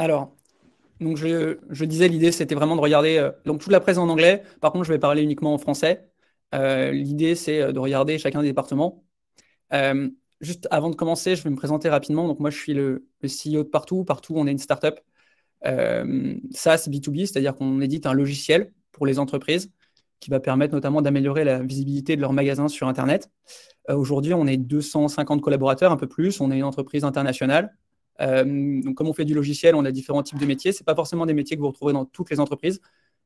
Alors, donc je, disais, l'idée, c'était vraiment de regarder euh, donc toute la presse en anglais. Par contre, je vais parler uniquement en français. Euh, l'idée, c'est euh, de regarder chacun des départements. juste avant de commencer, je vais me présenter rapidement. Donc, moi, je suis le, le CEO de Partout. Partout, on est une startup SaaS B2B, c'est-à-dire qu'on édite un logiciel pour les entreprises qui va permettre notamment d'améliorer la visibilité de leurs magasins sur Internet. Aujourd'hui, on est 250 collaborateurs, un peu plus. On est une entreprise internationale. Euh, donc, comme on fait du logiciel, on a différents types de métiers. Ce pas forcément des métiers que vous retrouvez dans toutes les entreprises.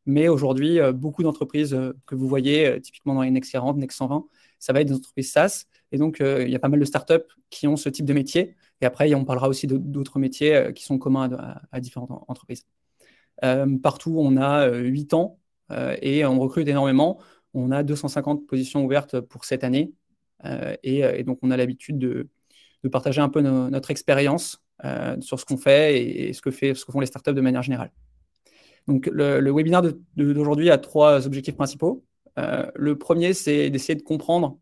Mais aujourd'hui, euh, beaucoup d'entreprises euh, que vous voyez, typiquement dans les Next 40, Next 120, ça va être des entreprises SaaS. Et donc, il y a pas mal de startups qui ont ce type de métier. Et après, on parlera aussi d'autres métiers qui sont communs à, différentes entreprises. partout, on a 8 ans et on recrute énormément. On a 250 positions ouvertes pour cette année. et, donc, on a l'habitude de, partager un peu notre expérience euh, sur ce qu'on fait et, ce, que font les startups de manière générale. Donc, le, le webinaire d'aujourd'hui a trois objectifs principaux. Euh, le premier, c'est d'essayer de comprendre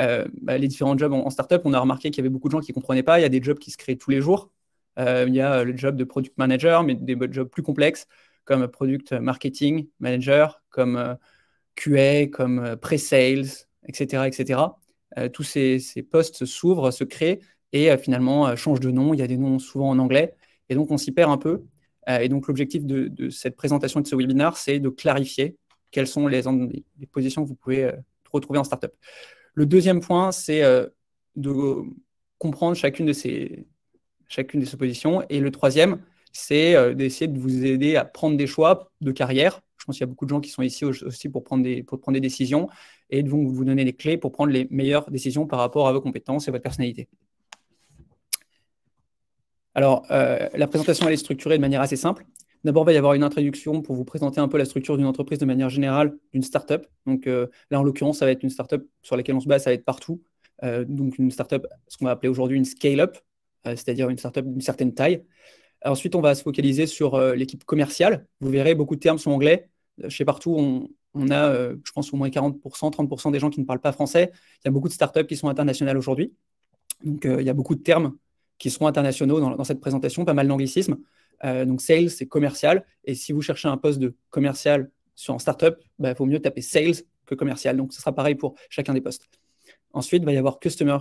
euh, bah, les différents jobs en, startup. On a remarqué qu'il y avait beaucoup de gens qui ne comprenaient pas. Il y a des jobs qui se créent tous les jours. il y a le job de product manager, mais des jobs plus complexes comme product marketing manager, comme QA, comme pre-sales, etc. etc. tous ces postes s'ouvrent, se créent et euh, finalement euh, change de nom. Il y a des noms souvent en anglais et donc on s'y perd un peu. Euh, et donc l'objectif de, cette présentation de ce webinaire, c'est de clarifier quelles sont les, positions que vous pouvez retrouver en startup. Le deuxième point, c'est de comprendre chacune de ces chacune de ces positions. Et le troisième, c'est d'essayer de vous aider à prendre des choix de carrière. Je pense qu'il y a beaucoup de gens qui sont ici aussi pour prendre des, prendre des décisions et de vous donner les clés pour prendre les meilleures décisions par rapport à vos compétences et votre personnalité. Alors, euh, la présentation, elle est structurée de manière assez simple. D'abord, il va y avoir une introduction pour vous présenter un peu la structure d'une entreprise de manière générale, d'une startup. Donc euh, là, en l'occurrence, ça va être une startup sur laquelle on se base, ça va être partout. Euh, donc une startup, ce qu'on va appeler aujourd'hui une scale-up, c'est-à-dire une start-up d'une certaine taille. Ensuite, on va se focaliser sur l'équipe commerciale. Vous verrez, beaucoup de termes sont anglais. Chez partout, on, a, je pense, au moins 40%, 30% des gens qui ne parlent pas français. Il y a beaucoup de start startups qui sont internationales aujourd'hui. Donc, il y a beaucoup de termes qui seront internationaux dans, cette présentation, pas mal d'anglicismes. Euh, donc sales, c'est commercial. Et si vous cherchez un poste de commercial sur, un startup, il bah, vaut mieux taper sales que commercial. Donc ce sera pareil pour chacun des postes. Ensuite, il va y avoir customer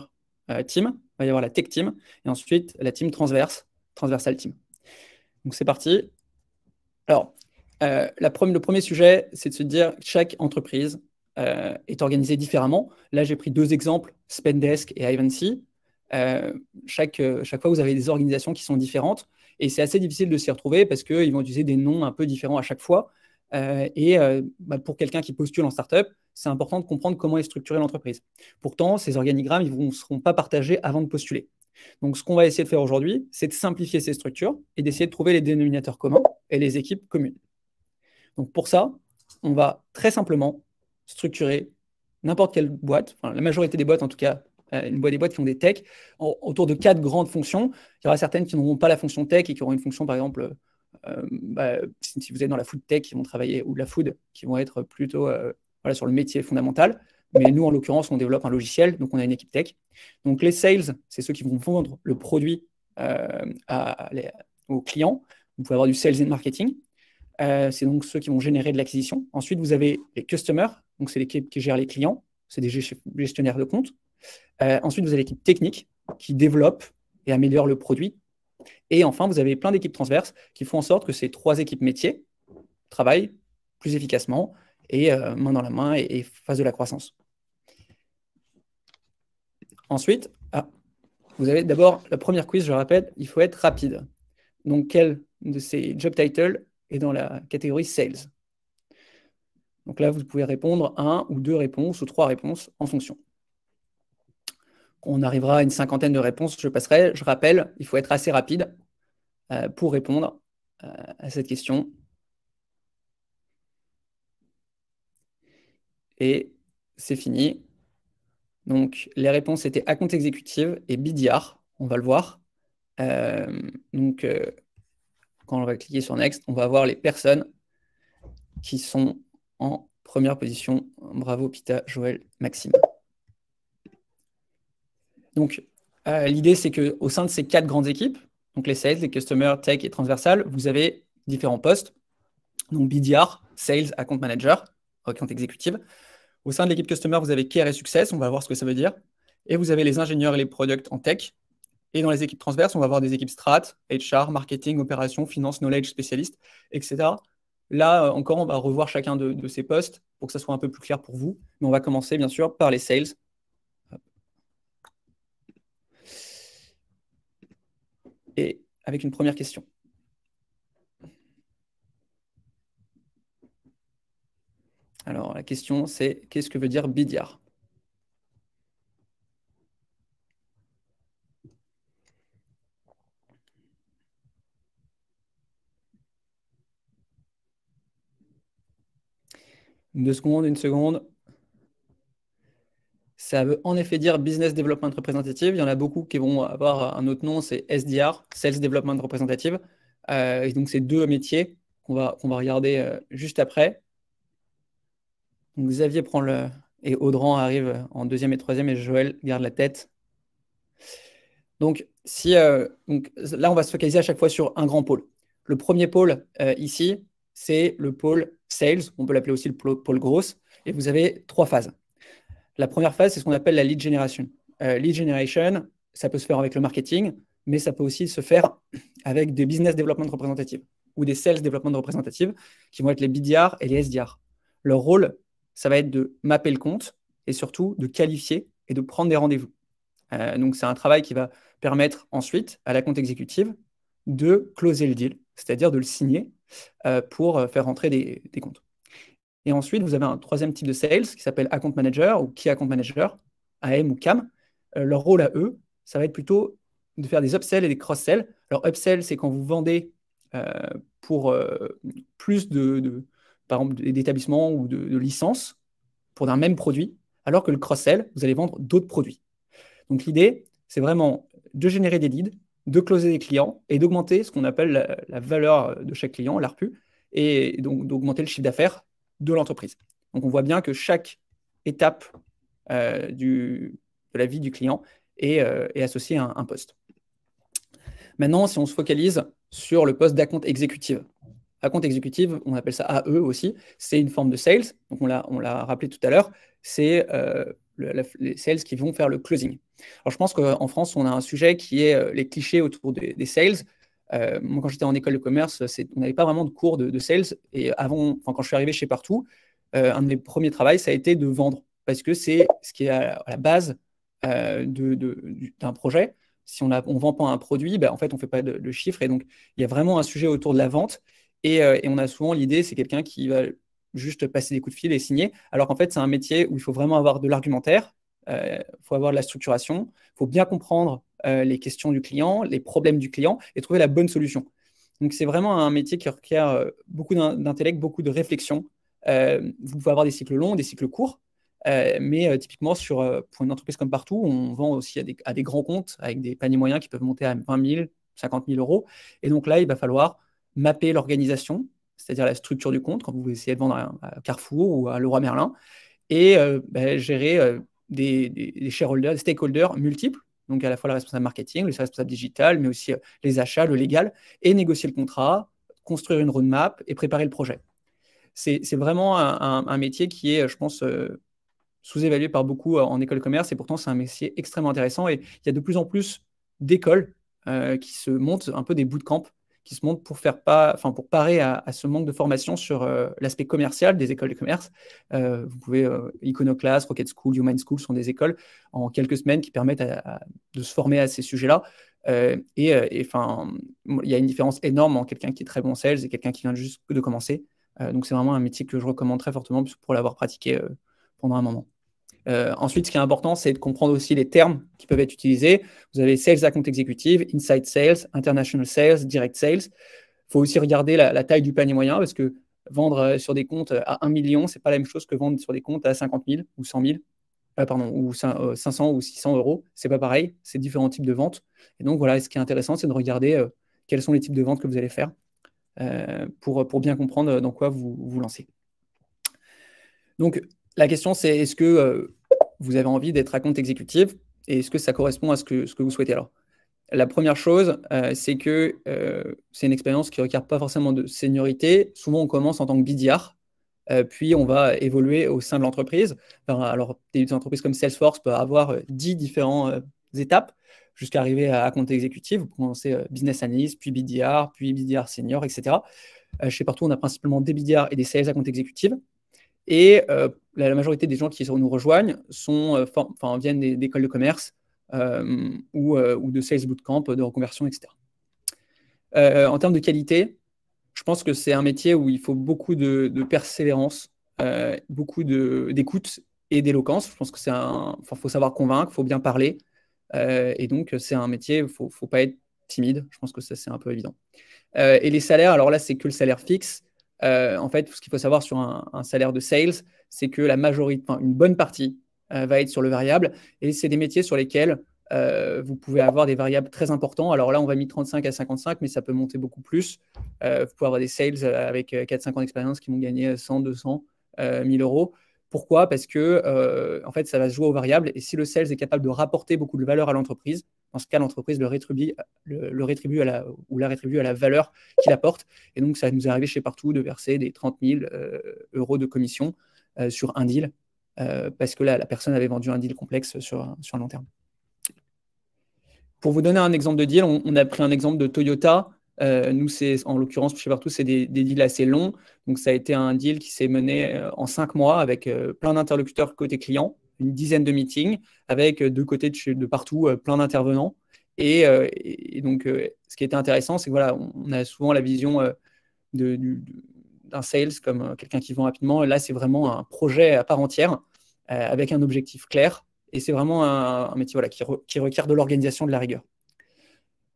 euh, team, il va y avoir la tech team, et ensuite la team transverse, transversal team. Donc c'est parti. Alors, euh, la le premier sujet, c'est de se dire que chaque entreprise est organisée différemment. Là, j'ai pris deux exemples, Spendesk et Ivancy. Euh, chaque, euh, chaque fois, vous avez des organisations qui sont différentes. Et c'est assez difficile de s'y retrouver parce qu'ils vont utiliser des noms un peu différents à chaque fois. Euh, et bah, pour quelqu'un qui postule en startup, c'est important de comprendre comment est structurée l'entreprise. Pourtant, ces organigrammes ne seront pas partagés avant de postuler. Donc, ce qu'on va essayer de faire aujourd'hui, c'est de simplifier ces structures et d'essayer de trouver les dénominateurs communs et les équipes communes. Donc, pour ça, on va très simplement structurer n'importe quelle boîte, la majorité des boîtes en tout cas, euh, une boîte, des boîtes qui ont des techs autour de quatre grandes fonctions. Il y aura certaines qui n'auront pas la fonction tech et qui auront une fonction, par exemple, euh, bah, si vous êtes dans la food tech, qui vont travailler, ou de la food, qui vont être plutôt euh, voilà, sur le métier fondamental. Mais nous, en l'occurrence, on développe un logiciel, donc on a une équipe tech. Donc les sales, c'est ceux qui vont vendre le produit à, aux clients. Vous pouvez avoir du sales and marketing. c'est donc ceux qui vont générer de l'acquisition. Ensuite, vous avez les customers, donc c'est l'équipe qui gère les clients, c'est des gestionnaires de comptes. Euh, ensuite, vous avez l'équipe technique qui développe et améliore le produit. Et enfin, vous avez plein d'équipes transverses qui font en sorte que ces trois équipes métiers travaillent plus efficacement et euh, main dans la main et, fassent de la croissance. Ensuite, ah, vous avez d'abord la première quiz, je le rappelle, il faut être rapide. Donc, quel de ces job titles est dans la catégorie sales Donc là, vous pouvez répondre à un ou deux réponses ou trois réponses en fonction on arrivera à une cinquantaine de réponses, je passerai. Je rappelle, il faut être assez rapide euh, pour répondre euh, à cette question. Et c'est fini. Donc, les réponses étaient à compte exécutif et BDR, on va le voir. Euh, donc, quand on va cliquer sur Next, on va voir les personnes qui sont en première position. Bravo, Pita, Joël, Maxime. Donc, euh, l'idée, c'est qu'au sein de ces quatre grandes équipes, donc les sales, les customers, tech et transversal, vous avez différents postes. Donc, BDR, sales, account manager, account Executive. Au sein de l'équipe customer, vous avez care et success, on va voir ce que ça veut dire. Et vous avez les ingénieurs et les products en tech. Et dans les équipes transverses, on va avoir des équipes strat, HR, marketing, opérations, finance, knowledge, spécialistes, etc. Là euh, encore, on va revoir chacun de, ces postes pour que ça soit un peu plus clair pour vous. Mais on va commencer bien sûr par les sales et avec une première question. Alors la question c'est qu'est-ce que veut dire BIDIAR? Deux secondes, une seconde. Ça veut en effet dire Business Development Representative. Il y en a beaucoup qui vont avoir un autre nom, c'est SDR, Sales Development Representative. Euh, et donc, c'est deux métiers qu'on va, va regarder euh, juste après. Donc, Xavier prend le. Et Audran arrive en deuxième et troisième, et Joël garde la tête. Donc, si, euh, donc, là, on va se focaliser à chaque fois sur un grand pôle. Le premier pôle ici, c'est le pôle sales, on peut l'appeler aussi le pôle grosse, et vous avez trois phases. La première phase, c'est ce qu'on appelle la lead generation. Euh, lead generation, ça peut se faire avec le marketing, mais ça peut aussi se faire avec des business development representatives ou des sales development representatives qui vont être les BDR et les SDR. Leur rôle, ça va être de mapper le compte et surtout de qualifier et de prendre des rendez-vous. Euh, donc, c'est un travail qui va permettre ensuite à la compte exécutive de closer le deal, c'est-à-dire de le signer euh, pour faire rentrer des comptes. Et ensuite, vous avez un troisième type de sales qui s'appelle account manager ou key account manager, AM ou CAM. Euh, leur rôle à eux, ça va être plutôt de faire des upsells et des cross-sells. Alors, upsell, c'est quand vous vendez euh, pour euh, plus de, par d'établissements ou de, licences pour un même produit, alors que le cross-sell, vous allez vendre d'autres produits. Donc, l'idée, c'est vraiment de générer des leads, de closer des clients et d'augmenter ce qu'on appelle la, la, valeur de chaque client, l'ARPU, et donc d'augmenter le chiffre d'affaires de l'entreprise. Donc on voit bien que chaque étape euh, de la vie du client est, euh, associée à un, poste. Maintenant, si on se focalise sur le poste d'account exécutive. account exécutive, on appelle ça AE aussi, c'est une forme de sales, donc on l'a rappelé tout à l'heure, c'est euh, les sales qui vont faire le closing. Alors je pense qu'en France, on a un sujet qui est les clichés autour des sales. Euh, moi, quand j'étais en école de commerce, on n'avait pas vraiment de cours de, sales. Et avant, quand je suis arrivé chez Partout, euh, un de mes premiers travaux, ça a été de vendre. Parce que c'est ce qui est à la base euh, d'un projet. Si on ne vend pas un produit, bah, en fait, on ne fait pas de, chiffres. Et donc, il y a vraiment un sujet autour de la vente. Et, et on a souvent l'idée, c'est quelqu'un qui va juste passer des coups de fil et signer. Alors qu'en fait, c'est un métier où il faut vraiment avoir de l'argumentaire, il faut avoir de la structuration, il faut bien comprendre euh, les questions du client, les problèmes du client et trouver la bonne solution. Donc, c'est vraiment un métier qui requiert euh, beaucoup d'intellect, beaucoup de réflexion. Euh, vous pouvez avoir des cycles longs, des cycles courts, mais typiquement, sur, pour une entreprise comme partout, on vend aussi à des, grands comptes avec des paniers moyens qui peuvent monter à 20 000, 50 000 euros. Et donc là, il va falloir mapper l'organisation, c'est-à-dire la structure du compte, quand vous essayez de vendre à, Carrefour ou à Leroy Merlin, et ben, gérer des, des, shareholders, des stakeholders multiples donc à la fois la responsable marketing, le responsable digital, mais aussi euh, les achats, le légal, et négocier le contrat, construire une roadmap et préparer le projet. C'est vraiment un, métier qui est, euh, je pense, euh, sous-évalué par beaucoup en école de commerce, et pourtant c'est un métier extrêmement intéressant, et il y a de plus en plus d'écoles qui se montent un peu des de camp qui se montrent pour faire pas, enfin pour parer à, ce manque de formation sur euh, l'aspect commercial des écoles de commerce. Euh, vous pouvez euh, Iconoclast, Rocket School, Human School sont des écoles en quelques semaines qui permettent de se former à ces sujets-là. et enfin, il y a une différence énorme entre quelqu'un qui est très bon sales et quelqu'un qui vient juste de commencer. donc c'est vraiment un métier que je recommande très fortement pour l'avoir pratiqué pendant un moment. Euh, ensuite, ce qui est important, c'est de comprendre aussi les termes qui peuvent être utilisés. Vous avez sales à compte exécutif, inside sales, international sales, direct sales. Il faut aussi regarder la, taille du panier moyen parce que vendre euh, sur des comptes euh, à 1 million, ce n'est pas la même chose que vendre sur des comptes à 50 000 ou 100 000. pardon, ou 500 ou 600 euros, c'est pas pareil, c'est différents types de ventes. Et donc voilà, ce qui est intéressant, c'est de regarder quels sont les types de ventes que vous allez faire pour, pour bien comprendre dans quoi vous vous lancez. Donc la question, c'est est-ce que euh, vous avez envie d'être à compte exécutif et est-ce que ça correspond à ce que, vous souhaitez alors La première chose, euh, c'est que euh, c'est une expérience qui ne requiert pas forcément de seniorité. Souvent, on commence en tant que BDR, puis on va évoluer au sein de l'entreprise. Ben, alors, des entreprises comme Salesforce peuvent avoir 10 différentes étapes jusqu'à arriver à, compte exécutif. Vous commencez business analyst, puis BDR, puis BDR senior, etc. chez Partout, on a principalement des BDR et des sales à compte exécutif. Et euh, la, majorité des gens qui nous rejoignent sont, euh, viennent d'écoles de commerce euh, ou, de sales bootcamp, de reconversion, etc. en termes de qualité, je pense que c'est un métier où il faut beaucoup de, persévérance, beaucoup d'écoute et d'éloquence. Je pense que c'est un, faut savoir convaincre, il faut bien parler. et donc, c'est un métier, il faut, faut pas être timide. Je pense que ça, c'est un peu évident. et les salaires, alors là, c'est que le salaire fixe. Euh, en fait, ce qu'il faut savoir sur un, salaire de sales, c'est que la majorité, une bonne partie euh, va être sur le variable. Et c'est des métiers sur lesquels euh, vous pouvez avoir des variables très importants. Alors là, on va mettre 35 à 55, mais ça peut monter beaucoup plus. vous pouvez avoir des sales avec 4-5 ans d'expérience qui vont gagner 100, 200, 1000 euros. Pourquoi Parce que euh, en fait, ça va se jouer aux variables. Et si le sales est capable de rapporter beaucoup de valeur à l'entreprise, dans ce cas, l'entreprise le rétribue, le, à la, ou la rétribue à la valeur qu'il apporte. Et donc, ça nous est arrivé chez Partout de verser des 30 000 euh, euros de commission euh, sur un deal, parce que là, la personne avait vendu un deal complexe sur, un long terme. Pour vous donner un exemple de deal, on a pris un exemple de Toyota euh, nous, c'est en l'occurrence chez Partout, c'est des, deals assez longs. Donc, ça a été un deal qui s'est mené euh, en cinq mois avec euh, plein d'interlocuteurs côté client, une dizaine de meetings, avec deux côtés de, partout, plein d'intervenants. Et, donc, ce qui était intéressant, c'est que voilà, on, a souvent la vision d'un du, sales comme quelqu'un qui vend rapidement. Là, c'est vraiment un projet à part entière avec un objectif clair. Et c'est vraiment un, métier voilà, qui, qui, requiert de l'organisation, de la rigueur.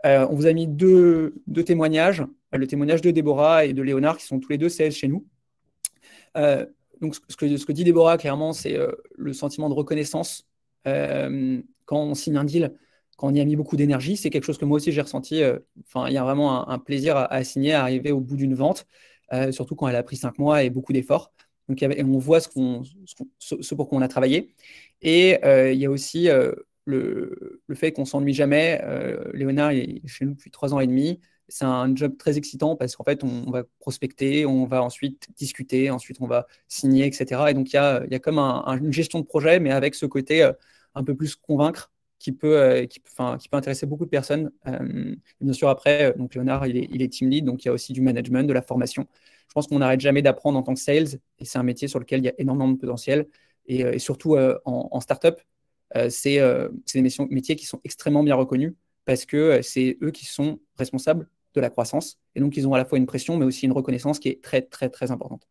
Euh, on vous a mis deux, témoignages, le témoignage de Déborah et de Léonard, qui sont tous les deux 16 chez nous. Euh, donc, ce que, dit Déborah, clairement, c'est euh, le sentiment de reconnaissance quand on signe un deal quand on y a mis beaucoup d'énergie. C'est quelque chose que moi aussi j'ai ressenti. Enfin, il y a vraiment un, plaisir à, signer, à arriver au bout d'une vente, surtout quand elle a pris cinq mois et beaucoup d'efforts. Donc, on voit ce, pour quoi on a travaillé. Et il y a aussi le, fait qu'on s'ennuie jamais. Euh, Léonard est chez nous depuis trois ans et demi. C'est un job très excitant parce qu'en fait, on, va prospecter, on va ensuite discuter, ensuite on va signer, etc. Et donc, il y a, comme une gestion de projet, mais avec ce côté euh, un peu plus convaincre qui peut, euh, qui, peut intéresser beaucoup de personnes. bien sûr, après, donc Léonard, il est, team lead, donc il y a aussi du management, de la formation. Je pense qu'on n'arrête jamais d'apprendre en tant que sales, et c'est un métier sur lequel il y a énormément de potentiel, et, surtout en, en, startup, euh, euh, c'est des métiers qui sont extrêmement bien reconnus parce que euh, c'est eux qui sont responsables de la croissance. Et donc, ils ont à la fois une pression, mais aussi une reconnaissance qui est très, très, très importante.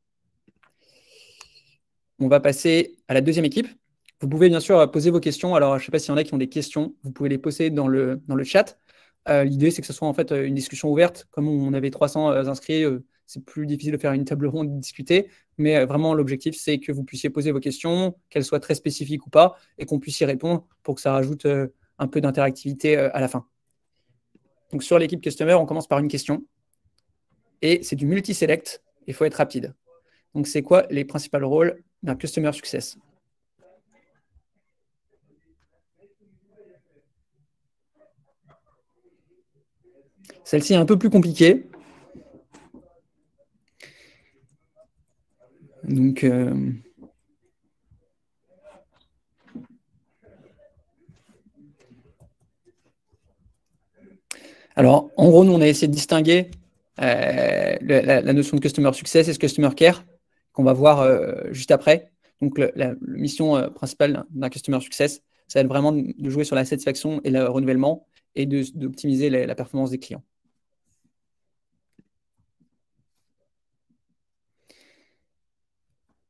On va passer à la deuxième équipe. Vous pouvez bien sûr poser vos questions. Alors, je ne sais pas s'il y en a qui ont des questions. Vous pouvez les poser dans le, chat. L'idée, c'est que ce soit en fait une discussion ouverte. Comme on avait 300 inscrits, c'est plus difficile de faire une table ronde, de discuter, mais euh, vraiment l'objectif, c'est que vous puissiez poser vos questions, qu'elles soient très spécifiques ou pas, et qu'on puisse y répondre pour que ça rajoute euh, un peu d'interactivité euh, à la fin. Donc sur l'équipe customer, on commence par une question, et c'est du multi-select, il faut être rapide. Donc c'est quoi les principaux rôles d'un customer success Celle-ci est un peu plus compliquée, Donc, euh, alors, en gros, nous, on a essayé de distinguer euh, la, notion de customer success et ce customer care qu'on va voir euh, juste après. Donc, la, mission principale d'un customer success, ça va être vraiment de, jouer sur la satisfaction et le renouvellement et d'optimiser la performance des clients.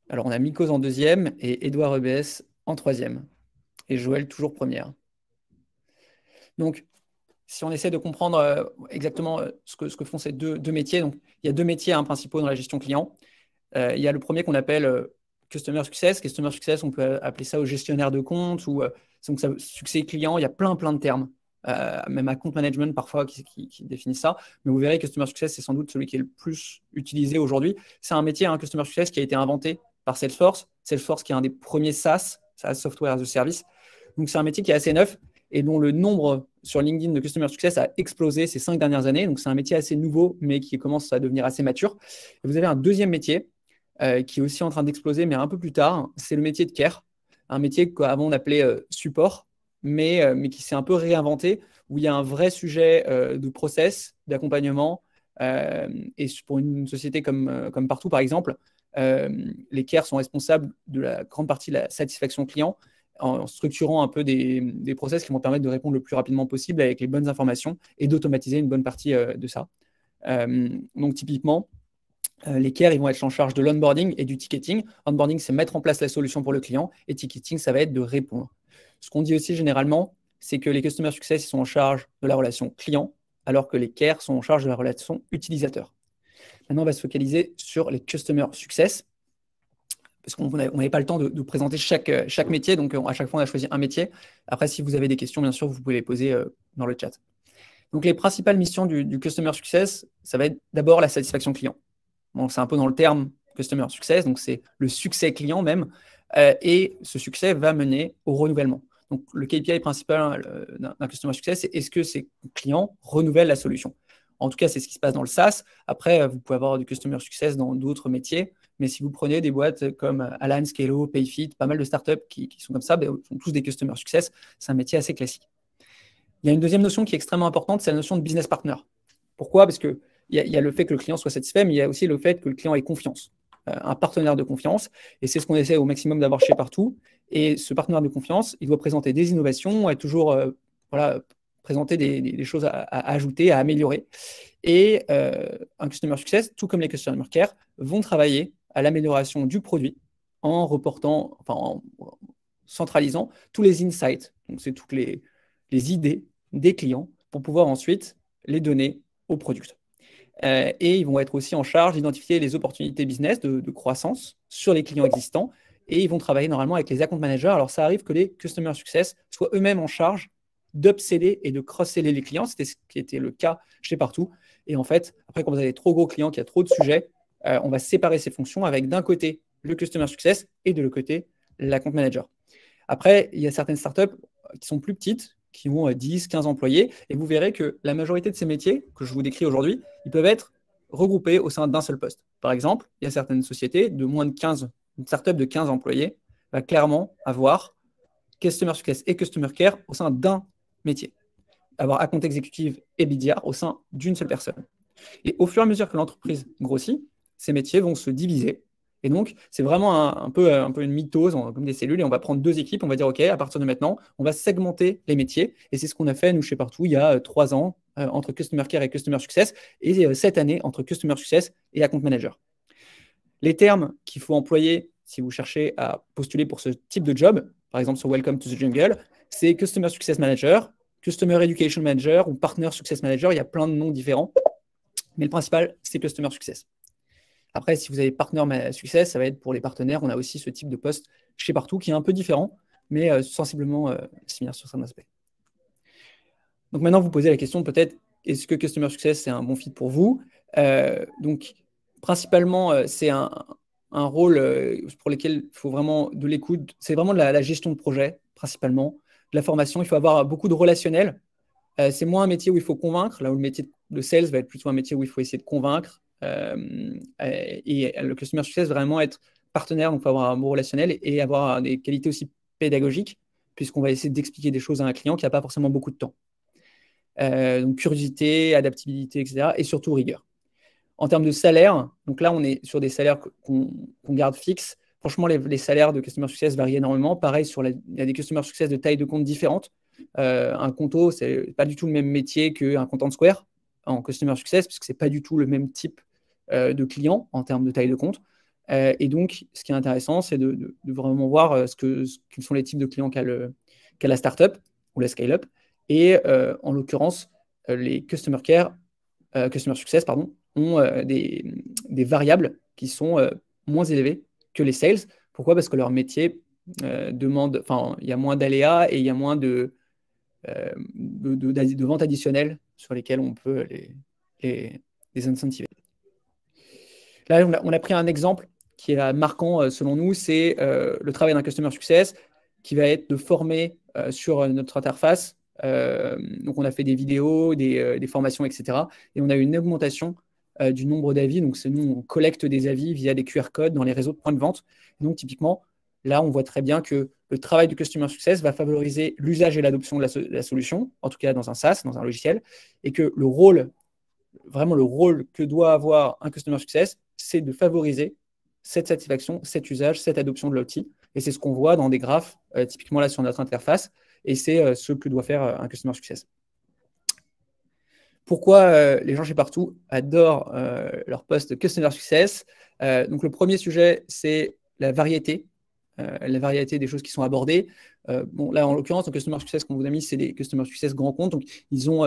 Alors, on a Mikos en deuxième et Edouard EBS en troisième. Et Joël toujours première. Donc, si on essaie de comprendre euh, exactement euh, ce, que, ce que, font ces deux, métiers, donc il y a deux métiers hein, principaux dans la gestion client. Euh, il y a le premier qu'on appelle Customer Success. Customer Success, on peut appeler ça au gestionnaire de compte ou succès client. Il y a plein, plein de termes. même à compte management parfois qui, définit ça. Mais vous verrez, Customer Success, c'est sans doute celui qui est le plus utilisé aujourd'hui. C'est un métier, un hein, Customer Success, qui a été inventé par Salesforce. Salesforce qui est un des premiers SaaS, SaaS Software as a Service. Donc c'est un métier qui est assez neuf et dont le nombre sur LinkedIn de Customer Success a explosé ces cinq dernières années. Donc c'est un métier assez nouveau, mais qui commence à devenir assez mature. vous avez un deuxième métier euh, qui est aussi en train d'exploser, mais un peu plus tard, c'est le métier de care, un métier qu'avant on appelait euh, support, mais, euh, mais qui s'est un peu réinventé, où il y a un vrai sujet de process, d'accompagnement. et pour une société comme, comme Partout, par exemple, euh, les CARE sont responsables de la grande partie de la satisfaction client en structurant un peu des, process qui vont permettre de répondre le plus rapidement possible avec les bonnes informations et d'automatiser une bonne partie euh, de ça. Euh, donc typiquement, les CARE, ils vont être en charge de l'onboarding et du ticketing. Onboarding, c'est mettre en place la solution pour le client et ticketing, ça va être de répondre. Ce qu'on dit aussi généralement, c'est que les Customer Success sont en charge de la relation client alors que les CARE sont en charge de la relation utilisateur. Maintenant, on va se focaliser sur les Customer Success parce qu'on n'avait pas le temps de, de présenter chaque, euh, métier, donc euh, à chaque fois on a choisi un métier. Après, si vous avez des questions, bien sûr, vous pouvez les poser euh, dans le chat. Donc les principales missions du, Customer Success, ça va être d'abord la satisfaction client. c'est un peu dans le terme Customer Success, donc c'est le succès client même, et ce succès va mener au renouvellement. Donc le KPI principal d'un Customer Success, c'est est-ce que ces clients renouvellent la solution en tout cas, c'est ce qui se passe dans le SaaS. Après, euh, vous pouvez avoir du customer success dans d'autres métiers. Mais si vous prenez des boîtes comme euh, Alan, Scalo, Payfit, pas mal de startups qui, qui sont comme ça, ben, sont tous des customer success. C'est un métier assez classique. Il y a une deuxième notion qui est extrêmement importante, c'est la notion de business partner. Pourquoi Parce qu'il y, a, y a le fait que le client soit satisfait, mais il y a aussi le fait que le client ait confiance euh, un partenaire de confiance. Et c'est ce qu'on essaie au maximum d'avoir chez partout. Et ce partenaire de confiance, il doit présenter des innovations, être toujours voilà, présenter des, choses à, ajouter, à améliorer. Et euh, un customer success, tout comme les customer care, vont travailler à l'amélioration du produit en reportant, enfin, centralisant tous les insights, donc c'est toutes les, les, idées des clients pour pouvoir ensuite les donner au product. Euh, et ils vont être aussi en charge d'identifier les opportunités business de, de croissance sur les clients existants et ils vont travailler normalement avec les account managers. Alors ça arrive que les customer success soient eux-mêmes en charge d'upseller et de cross-seller les clients. C'était ce qui était le cas chez Partout. Et en fait, après, quand vous avez trop gros clients, qu'il y a trop de sujets, euh, on va séparer ces fonctions avec d'un côté le customer success et de l'autre côté la compte manager. Après, il y a certaines startups qui sont plus petites, qui ont 10, euh, 15 employés, et vous verrez que la majorité de ces métiers que je vous décris aujourd'hui, ils peuvent être regroupés au sein d'un seul poste. Par exemple, il y a certaines sociétés de moins de 15, une startup de 15 employés va clairement avoir Customer Success et Customer Care au sein d'un métier. Avoir un compte exécutif et BDR au sein d'une seule personne. Et au fur et à mesure que l'entreprise grossit, ces métiers vont se diviser. Et donc, c'est vraiment un, peu, euh, un peu une mitose, comme des cellules, et on va prendre deux équipes, on va dire, OK, à partir de maintenant, on va segmenter les métiers. Et c'est ce qu'on a fait, nous, chez Partout, il y a euh, trois ans, euh, entre Customer Care et Customer Success, et cette année, entre Customer Success et Account Manager. Les termes qu'il faut employer si vous cherchez à postuler pour ce type de job, par exemple sur Welcome to the Jungle, c'est Customer Success Manager, Customer Education Manager ou Partner Success Manager, il y a plein de noms différents. Mais le principal, c'est Customer Success. Après, si vous avez Partner Success, ça va être pour les partenaires. On a aussi ce type de poste chez Partout qui est un peu différent, mais euh, sensiblement euh, similaire sur certains aspects. Donc maintenant, vous posez la question peut-être, est-ce que Customer Success, c'est un bon fit pour vous euh, Donc, principalement, c'est un, rôle pour lequel il faut vraiment de l'écoute. C'est vraiment de la, gestion de projet, principalement de la formation. Il faut avoir beaucoup de relationnel. Euh, c'est moins un métier où il faut convaincre, là où le métier de sales va être plutôt un métier où il faut essayer de convaincre. Euh, euh, et le customer success vraiment être partenaire, donc il faut avoir un bon relationnel et avoir des qualités aussi pédagogiques, puisqu'on va essayer d'expliquer des choses à un client qui n'a pas forcément beaucoup de temps. donc curiosité, adaptabilité, etc. Et surtout rigueur. En termes de salaire, donc là on est sur des salaires qu'on garde fixes franchement, les, salaires de customer success varient énormément. Pareil, sur il y a des customer success de taille de compte différentes. Euh, un compto, n'est pas du tout le même métier qu'un Content Square en customer success, puisque ce n'est pas du tout le même type euh, de client en termes de taille de compte. Euh, et donc, ce qui est intéressant, c'est de, vraiment voir euh, ce que sont les types de clients qu'a la startup ou la scale-up. Et en l'occurrence, les customer care, customer success, pardon, ont des, des, variables qui sont moins élevées les sales. Pourquoi Parce que leur métier euh, demande, enfin, il y a moins d'aléas et il y a moins de, euh, de, ventes additionnelles sur lesquelles on peut les, les, incentiver. Là, on a, pris un exemple qui est marquant euh, selon nous, c'est le travail d'un customer success qui va être de former sur notre interface. donc, on a fait des vidéos, des, des formations, etc. Et on a une augmentation euh, du nombre d'avis. Donc, c'est nous, on collecte des avis via des QR codes dans les réseaux de points de vente. donc, typiquement, là, on voit très bien que le travail du Customer Success va favoriser l'usage et l'adoption de, la solution, en tout cas dans un SaaS, dans un logiciel, et que le rôle, vraiment le rôle que doit avoir un Customer Success, c'est de favoriser cette satisfaction, cet usage, cette adoption de l'outil. Et c'est ce qu'on voit dans des graphes, euh, typiquement là sur notre interface, et c'est euh, ce que doit faire un Customer Success. Pourquoi euh, les gens chez Partout adorent euh, leur poste Customer Success euh, Donc, le premier sujet, c'est la variété, la variété des choses qui sont abordées. là, en l'occurrence, le Customer Success qu'on vous a mis, c'est des Customer Success grands comptes. ils ont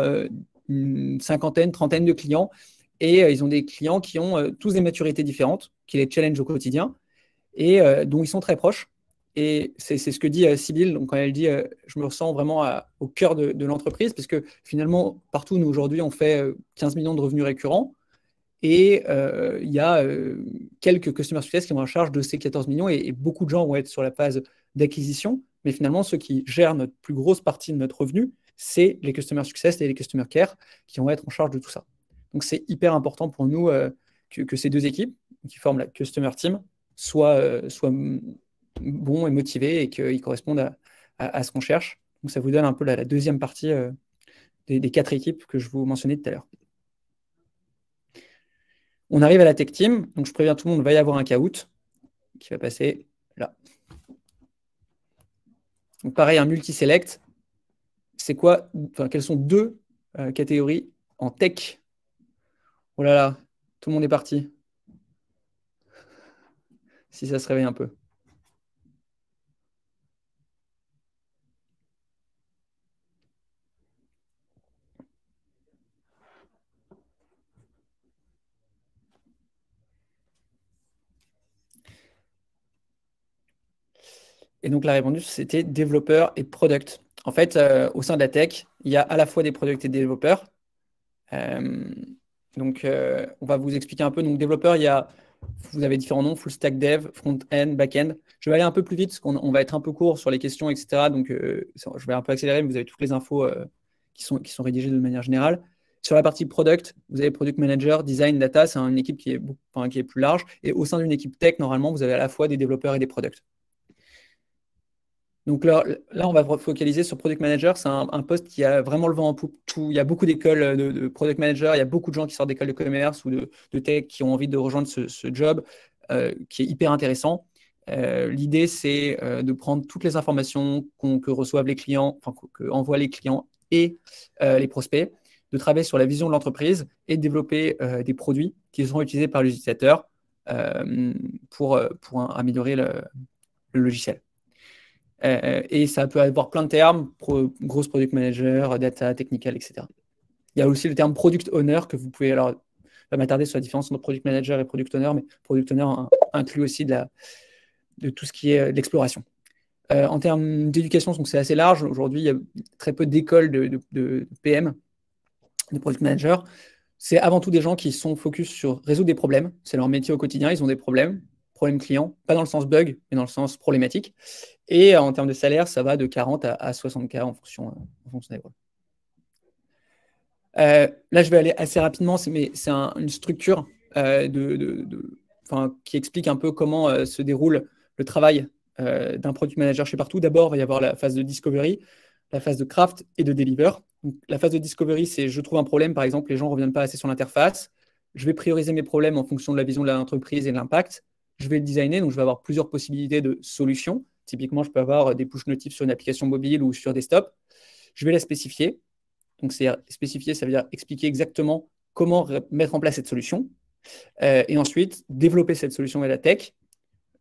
une cinquantaine, trentaine de clients et ils ont des clients qui ont tous des maturités différentes, qui les challengent au quotidien et dont ils sont très proches. Et c'est ce que dit euh, Sybille, donc quand elle dit euh, je me sens vraiment au cœur de, l'entreprise, puisque finalement, partout, nous, aujourd'hui, on fait 15 euh, millions de revenus récurrents. Et il y a quelques customers success qui vont en charge de ces 14 millions, et, beaucoup de gens vont être sur la phase d'acquisition. Mais finalement, ceux qui gèrent notre plus grosse partie de notre revenu, c'est les customers success et les customers care qui vont être en charge de tout ça. Donc c'est hyper important pour nous que, ces deux équipes qui forment la customer team soient, soient bon et motivé et qu'ils correspondent à, à, ce qu'on cherche. Donc ça vous donne un peu la, la deuxième partie euh, des, quatre équipes que je vous mentionnais tout à l'heure. On arrive à la tech team. Donc je préviens tout le monde, il va y avoir un caout qui va passer là. pareil, un multi-select. C'est quoi Quelles sont deux euh, catégories en tech Oh là là, tout le monde est parti. Si ça se réveille un peu. Et donc la réponse, c'était développeur et product. En fait, euh, au sein de la tech, il y a à la fois des product et des développeurs. Euh, donc, euh, on va vous expliquer un peu. Donc, développeur, il y a, vous avez différents noms, full stack dev, front-end, back-end. Je vais aller un peu plus vite parce qu'on va être un peu court sur les questions, etc. Donc, je vais un peu accélérer, mais vous avez toutes les infos qui, sont, qui sont rédigées de manière générale. Sur la partie product, vous avez product manager, design, data, c'est une équipe qui est, qui est plus large. Et au sein d'une équipe tech, normalement, vous avez à la fois des développeurs et des products. Donc là, on va focaliser sur Product Manager. C'est un, poste qui a vraiment le vent en poupe. il y a beaucoup d'écoles euh, de, Product Manager. Il y a beaucoup de gens qui sortent d'écoles de commerce ou de, tech qui ont envie de rejoindre ce, job euh, qui est hyper intéressant. Euh, l'idée, c'est de prendre toutes les informations que reçoivent les clients, enfin, les clients et les prospects, de travailler sur la vision de l'entreprise et de développer des produits qui seront utilisés par les pour, pour améliorer le logiciel. Euh, et ça peut avoir plein de termes, grosse product manager, data, technical, etc. Il y a aussi le terme product owner que vous pouvez, alors, m'attarder sur la différence entre product manager et product owner, mais product owner inclut aussi de, la, de tout ce qui est euh, l'exploration. Euh, en termes d'éducation, donc c'est assez large. Aujourd'hui, il y a très peu d'écoles de, de, PM, de product manager. C'est avant tout des gens qui sont focus sur résoudre des problèmes. C'est leur métier au quotidien, ils ont des problèmes problème client, pas dans le sens bug, mais dans le sens problématique. Et euh, en termes de salaire, ça va de 40 à, 60K en fonction, euh, fonction des euh, là, je vais aller assez rapidement, mais c'est une structure de, qui explique un peu comment se déroule le travail d'un product manager chez Partout. D'abord, il va y avoir la phase de discovery, la phase de craft et de deliver. la phase de discovery, c'est je trouve un problème, par exemple, les gens ne reviennent pas assez sur l'interface. Je vais prioriser mes problèmes en fonction de la vision de l'entreprise et de l'impact je vais le designer, donc je vais avoir plusieurs possibilités de solutions. Typiquement, je peux avoir des push notifs sur une application mobile ou sur desktop. Je vais la spécifier. Donc, c'est spécifier, ça veut dire expliquer exactement comment mettre en place cette solution. Euh, et ensuite, développer cette solution à la tech,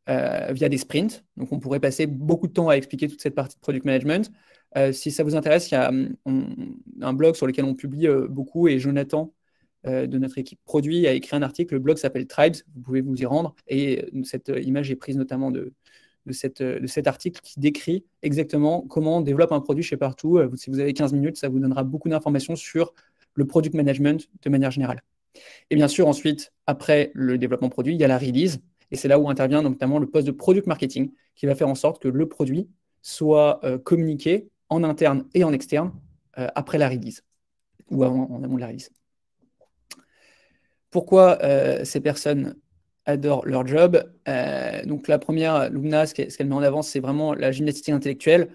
euh, via des sprints. Donc, on pourrait passer beaucoup de temps à expliquer toute cette partie de product management. Euh, si ça vous intéresse, il y a hum, un blog sur lequel on publie beaucoup et Jonathan euh, de notre équipe produit a écrit un article, le blog s'appelle Tribes, vous pouvez vous y rendre, et euh, cette euh, image est prise notamment de, cette, cet article qui décrit exactement comment on développe un produit chez Partout. Si vous avez 15 minutes, ça vous donnera beaucoup d'informations sur le product management de manière générale. Et bien sûr, ensuite, après le développement produit, il y a la release, et c'est là où intervient notamment le poste de product marketing, qui va faire en sorte que le produit soit communiqué en interne et en externe après la release, ou avant, en amont de la release. Pourquoi euh, ces personnes adorent leur job euh, Donc la première, Lumna, ce qu'elle met en avant, c'est vraiment la gymnastique intellectuelle.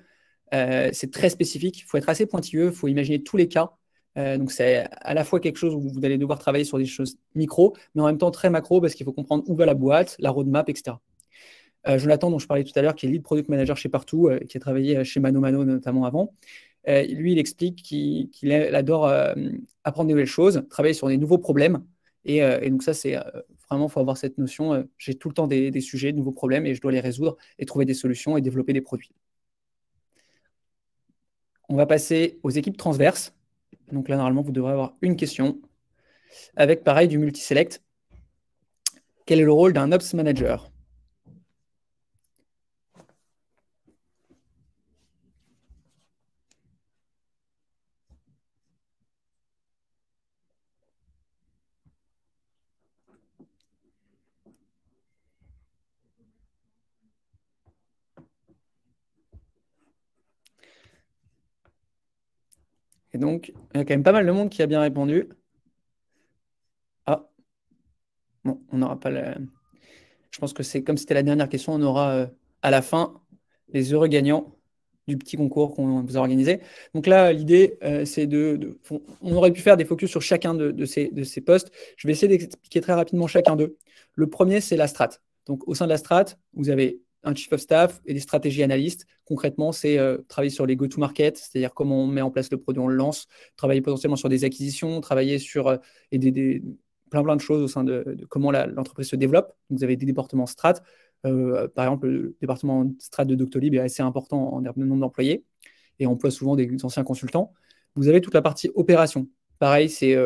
Euh, c'est très spécifique, il faut être assez pointilleux, il faut imaginer tous les cas. donc c'est à la fois quelque chose où vous allez devoir travailler sur des choses micro, mais en même temps très macro, parce qu'il faut comprendre où va la boîte, la roadmap, etc. Jonathan, dont je parlais tout à l'heure, qui est lead product manager chez Partout, qui a travaillé chez Mano Mano notamment avant, lui, il explique qu'il adore apprendre de nouvelles choses, travailler sur des nouveaux problèmes, euh, et, donc ça, c'est euh, vraiment, il faut avoir cette notion. Euh, j'ai tout le temps des, des sujets, de nouveaux problèmes, et je dois les résoudre et trouver des solutions et développer des produits. On va passer aux équipes transverses. Donc là, normalement, vous devrez avoir une question avec, pareil, du select Quel est le rôle d'un Ops Manager Et donc, il y a quand même pas mal de monde qui a bien répondu. Ah, bon, on n'aura pas le... Je pense que c'est comme c'était la dernière question, on aura euh, à la fin les heureux gagnants du petit concours qu'on vous a organisé. Donc là, l'idée, euh, c'est de, On aurait pu faire des focus sur chacun de, de, ces, de ces postes. Je vais essayer d'expliquer très rapidement chacun d'eux. Le premier, c'est la strate. Donc au sein de la strate, vous avez un chief of staff et des stratégies analystes. Concrètement, c'est euh, travailler sur les go-to-market, c'est-à-dire comment on met en place le produit, on le lance, travailler potentiellement sur des acquisitions, travailler sur euh, des, plein plein de choses au sein de, comment l'entreprise se développe. Vous avez des départements strat. Euh, par exemple, le département strat de Doctolib est assez important en termes de nombre d'employés et emploie souvent des, anciens consultants. Vous avez toute la partie opération. Pareil, c'est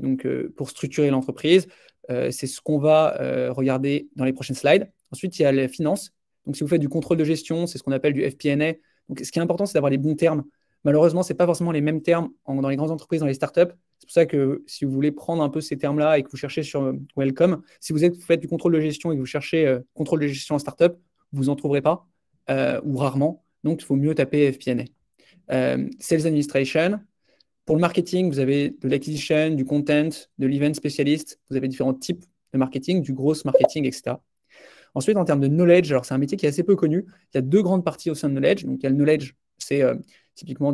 donc pour structurer l'entreprise. c'est ce qu'on va regarder dans les prochaines slides. Ensuite, il y a les finances. Donc, si vous faites du contrôle de gestion, c'est ce qu'on appelle du FPNA. Donc, ce qui est important, c'est d'avoir les bons termes. Malheureusement, ce n'est pas forcément les mêmes termes dans les grandes entreprises, dans les startups. C'est pour ça que si vous voulez prendre un peu ces termes-là et que vous cherchez sur euh, Welcome, si vous, faites du contrôle de gestion et que vous cherchez euh, contrôle de gestion en startup, vous n'en trouverez pas euh, ou rarement. Donc, il faut mieux taper FPNA, sales Administration. Pour le marketing, vous avez de l'acquisition, du content, de l'event spécialiste. Vous avez différents types de marketing, du gros marketing, etc. Ensuite, en termes de knowledge, alors c'est un métier qui est assez peu connu. Il y a deux grandes parties au sein de knowledge. Donc, il y a le knowledge, c'est euh, typiquement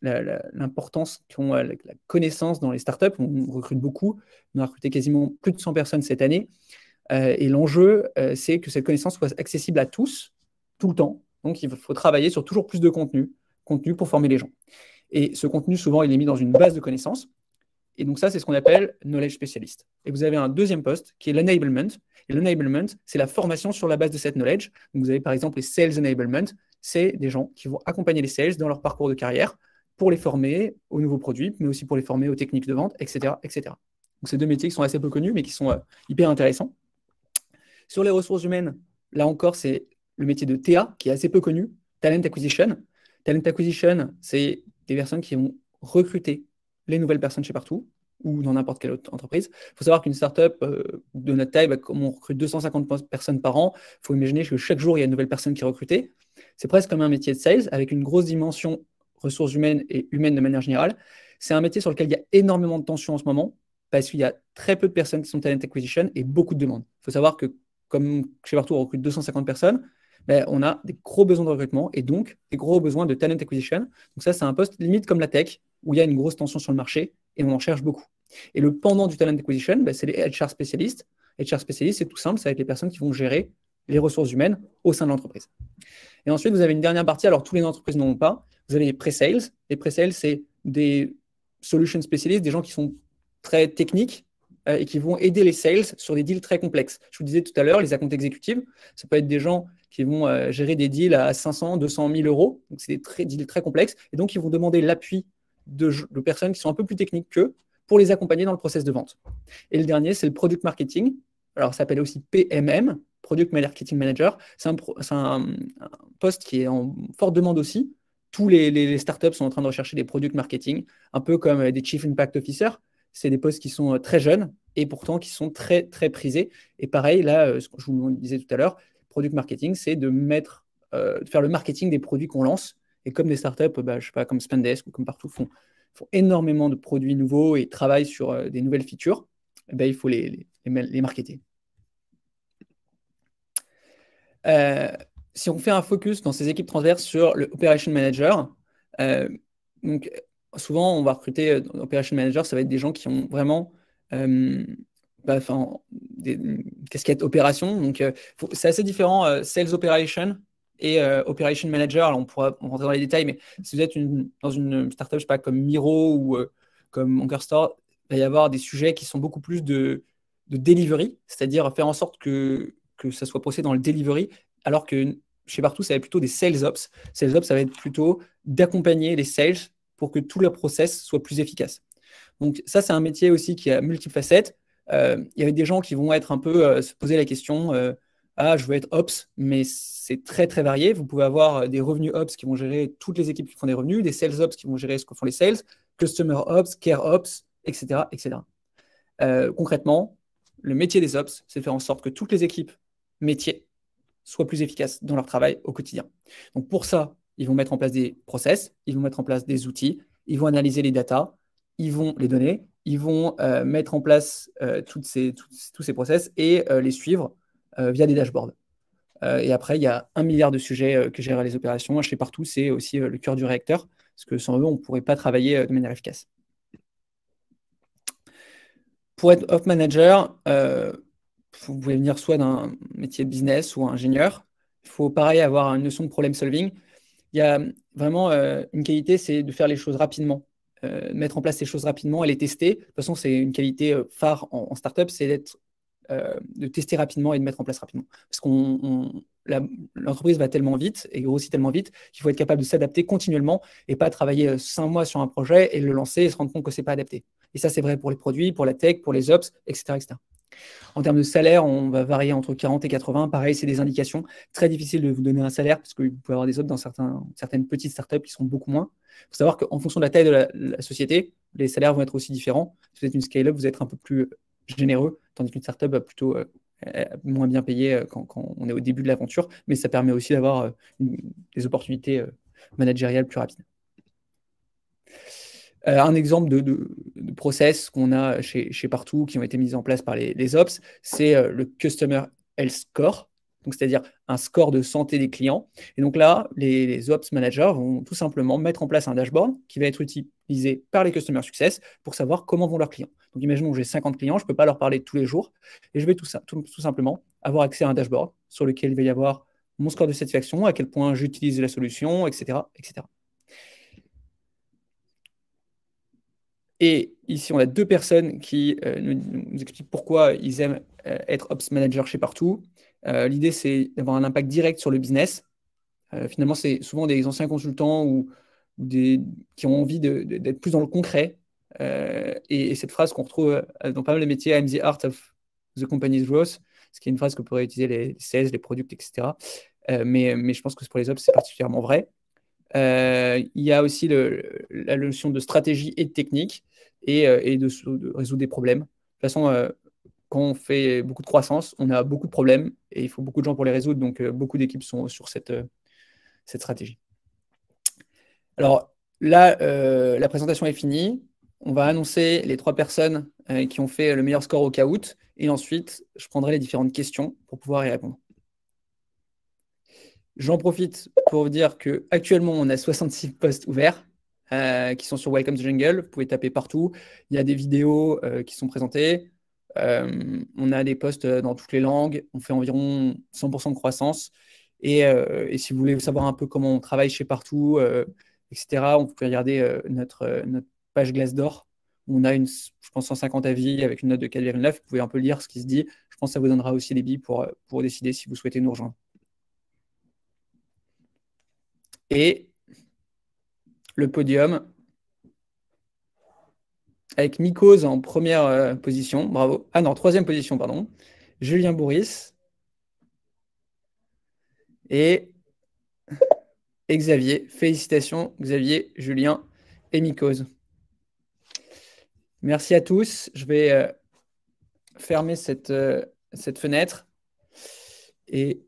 l'importance qu'ont euh, la, la, connaissance dans les startups. On, recrute beaucoup. On a recruté quasiment plus de 100 personnes cette année. Euh, et l'enjeu, c'est que cette connaissance soit accessible à tous, tout le temps. Donc, il faut travailler sur toujours plus de contenu, contenu pour former les gens. Et ce contenu, souvent, il est mis dans une base de connaissances. Et donc ça, c'est ce qu'on appelle knowledge spécialiste. Et vous avez un deuxième poste qui est l'enablement. Et l'enablement, c'est la formation sur la base de cette knowledge. Donc vous avez par exemple les sales enablement. C'est des gens qui vont accompagner les sales dans leur parcours de carrière pour les former aux nouveaux produits, mais aussi pour les former aux techniques de vente, etc. etc. Donc ces deux métiers qui sont assez peu connus, mais qui sont euh, hyper intéressants. Sur les ressources humaines, là encore, c'est le métier de TA qui est assez peu connu, Talent Acquisition. Talent Acquisition, c'est des personnes qui vont recruter les nouvelles personnes chez Partout ou dans n'importe quelle autre entreprise. Il faut savoir qu'une startup up euh, de notre taille, bah, comme on recrute 250 personnes par an, il faut imaginer que chaque jour, il y a une nouvelle personne qui est recrutée. C'est presque comme un métier de sales avec une grosse dimension ressources humaines et humaines de manière générale. C'est un métier sur lequel il y a énormément de tensions en ce moment parce qu'il y a très peu de personnes qui sont talent acquisition et beaucoup de demandes. Il faut savoir que comme chez Partout, on recrute 250 personnes, bah, on a des gros besoins de recrutement et donc des gros besoins de talent acquisition. Donc ça, c'est un poste limite comme la tech, où il y a une grosse tension sur le marché et on en cherche beaucoup. Et le pendant du talent acquisition, ben, c'est les HR spécialistes. HR spécialistes, c'est tout simple, ça va être les personnes qui vont gérer les ressources humaines au sein de l'entreprise. Et ensuite, vous avez une dernière partie, alors tous les entreprises n'en ont pas, vous avez les pre-sales. Les pre-sales, c'est des solutions spécialistes, des gens qui sont très techniques euh, et qui vont aider les sales sur des deals très complexes. Je vous disais tout à l'heure, les accounts exécutives, ça peut être des gens qui vont euh, gérer des deals à 500, 200 000 euros, donc c'est des deals très complexes, et donc ils vont demander l'appui de, personnes qui sont un peu plus techniques qu'eux pour les accompagner dans le process de vente. Et le dernier, c'est le product marketing. Alors, ça s'appelle aussi PMM, Product Marketing Manager. C'est un, poste qui est en forte demande aussi. Tous les, startups sont en train de rechercher des product marketing, un peu comme euh, des Chief Impact Officer. C'est des postes qui sont euh, très jeunes et pourtant qui sont très, très prisés. Et pareil, là, euh, ce que je vous disais tout à l'heure, product marketing, c'est de mettre, de faire le marketing des produits qu'on lance et comme des startups, je bah, je sais pas, comme Spendesk ou comme partout, font, énormément de produits nouveaux et travaillent sur euh, des nouvelles features, eh ben, il faut les, marketer. Euh, si on fait un focus dans ces équipes transverses sur le Operation Manager, euh, donc souvent on va recruter Operation Manager, ça va être des gens qui ont vraiment bah, des, casquettes opération. Donc c'est assez différent, Sales Operation et euh, Operation Manager. on pourra rentrer dans les détails, mais si vous êtes dans une startup, je sais pas, comme Miro ou euh, comme comme Store, il va y avoir des sujets qui sont beaucoup plus de, delivery, c'est-à-dire faire en sorte que, que ça soit procédé dans le delivery, alors que chez partout ça va être plutôt des sales ops. Sales ops, ça va être plutôt d'accompagner les sales pour que tout le process soit plus efficace. Donc ça, c'est un métier aussi qui a multiples euh, il y avait des gens qui vont être un peu se poser la question ah, je veux être ops, mais c'est très très varié. Vous pouvez avoir euh, des revenus ops qui vont gérer toutes les équipes qui font des revenus, des sales ops qui vont gérer ce que font les sales, customer ops, care ops, etc. etc. Euh, concrètement, le métier des ops, c'est de faire en sorte que toutes les équipes métiers soient plus efficaces dans leur travail au quotidien. Donc pour ça, ils vont mettre en place des process, ils vont mettre en place des outils, ils vont analyser les data, ils vont les donner, ils vont euh, mettre en place ces, tous ces process et les suivre euh, via des dashboards. Euh, et après, il y a un milliard de sujets euh, que gèrent les opérations. Je sais partout, c'est aussi le cœur du réacteur, parce que sans eux, on ne pourrait pas travailler de manière efficace. Pour être off manager, vous pouvez venir soit d'un métier de business ou ingénieur. Il faut pareil avoir une notion de problem solving. Il y a vraiment une qualité, c'est de faire les choses rapidement, mettre en place les choses rapidement et les tester. De toute façon, c'est une qualité phare en, en startup, c'est d'être euh, de tester rapidement et de mettre en place rapidement. Parce qu'on l'entreprise va tellement vite et grossit tellement vite qu'il faut être capable de s'adapter continuellement et pas travailler euh, cinq mois sur un projet et le lancer et se rendre compte que n'est pas adapté. Et ça, c'est vrai pour les produits, pour la tech, pour les ops, etc. En termes de salaire, on va varier entre 40 et 80. Pareil, c'est des indications. Très difficile de vous donner un salaire parce que vous pouvez avoir des ops dans certaines petites startups qui sont beaucoup moins. Il faut savoir qu'en fonction de la taille de la, la, société, les salaires vont être aussi différents. Si vous êtes une scale-up, vous êtes un peu plus généreux, tandis qu'une startup va plutôt euh, euh, moins bien payé euh, quand, on est au début de l'aventure, mais ça permet aussi d'avoir des opportunités managériales plus rapides. un exemple de, process qu'on a chez, Partout, qui ont été mis en place par les, ops, c'est le Customer Health Score donc c'est-à-dire un score de santé des clients. Et donc là, les, ops managers vont tout simplement mettre en place un dashboard qui va être utilisé par les customer success pour savoir comment vont leurs clients. Donc imaginons que j'ai 50 clients, je ne peux pas leur parler tous les jours, et je vais tout, simplement avoir accès à un dashboard sur lequel il va y avoir mon score de satisfaction, à quel point j'utilise la solution, etc., etc. Et ici, on a deux personnes qui euh, nous, expliquent pourquoi ils aiment euh, être Ops Manager chez Partout. Euh, l'idée, c'est d'avoir un impact direct sur le business. Euh, finalement, c'est souvent des anciens consultants ou, des, qui ont envie d'être plus dans le concret. Euh, et, cette phrase qu'on retrouve dans pas mal de métiers, I'm the art of the company's growth, ce qui est une phrase que pourraient utiliser les sales, les produits, etc. Mais, je pense que pour les ops, c'est particulièrement vrai. il y a aussi la notion de stratégie et de technique et, de, résoudre des problèmes. De toute façon, quand on fait beaucoup de croissance, on a beaucoup de problèmes et il faut beaucoup de gens pour les résoudre. Donc, euh, beaucoup d'équipes sont sur cette, euh, stratégie. Alors là, euh, la présentation est finie. On va annoncer les trois personnes qui ont fait le meilleur score au où. Et ensuite, je prendrai les différentes questions pour pouvoir y répondre. J'en profite pour vous dire qu'actuellement, on a 66 postes ouverts. qui sont sur Welcome to Jungle. Vous pouvez taper partout. Il y a des vidéos qui sont présentées. Euh, on a des postes euh, dans toutes les langues, on fait environ 100% de croissance. Euh, et, si vous voulez savoir un peu comment on travaille chez partout, etc., on peut regarder notre, notre, page Glassdoor. On a, une, je pense, 150 avis avec une note de 4,9. Vous pouvez un peu lire ce qui se dit. Je pense que ça vous donnera aussi des billes pour, pour décider si vous souhaitez nous rejoindre. Et le podium, avec Mikos en première euh, position, bravo. Ah non, troisième position, pardon. Julien Bourris. Et, Xavier. Félicitations, Xavier, Julien et Mikos. Merci à tous. Je vais euh, fermer cette, euh, cette fenêtre. Et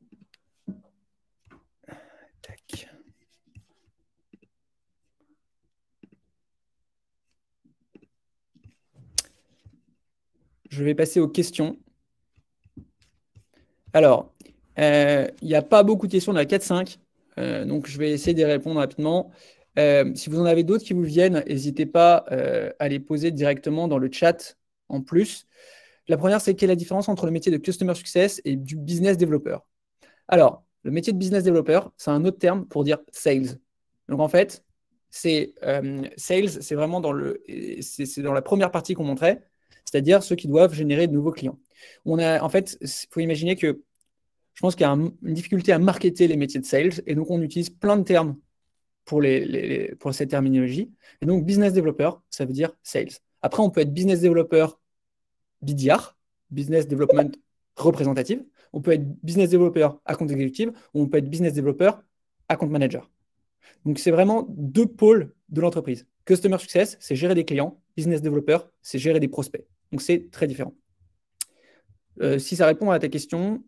je vais passer aux questions. Alors, euh, il n'y a pas beaucoup de questions dans la 4-5, euh, donc je vais essayer d'y répondre rapidement. Euh, si vous en avez d'autres qui vous viennent, n'hésitez pas à les poser directement dans le chat en plus. La première, c'est quelle est la différence entre le métier de Customer Success et du business developer Alors, le métier de business developer, c'est un autre terme pour dire sales. Donc en fait, c'est sales, c'est vraiment dans, le, c'est dans la première partie qu'on montrait, c'est-à-dire ceux qui doivent générer de nouveaux clients. On a, en fait, il faut imaginer que je pense qu'il y a une difficulté à marketer les métiers de sales, et donc on utilise plein de termes pour, les, pour cette terminologie. Et donc, business developer, ça veut dire sales. Après, on peut être business developer BDR, business development représentative. On peut être business developer account executive, ou on peut être business developer account manager. Donc, c'est vraiment deux pôles de l'entreprise. Customer success, c'est gérer des clients. Business developer, c'est gérer des prospects. Donc c'est très différent. Euh, si ça répond à ta question,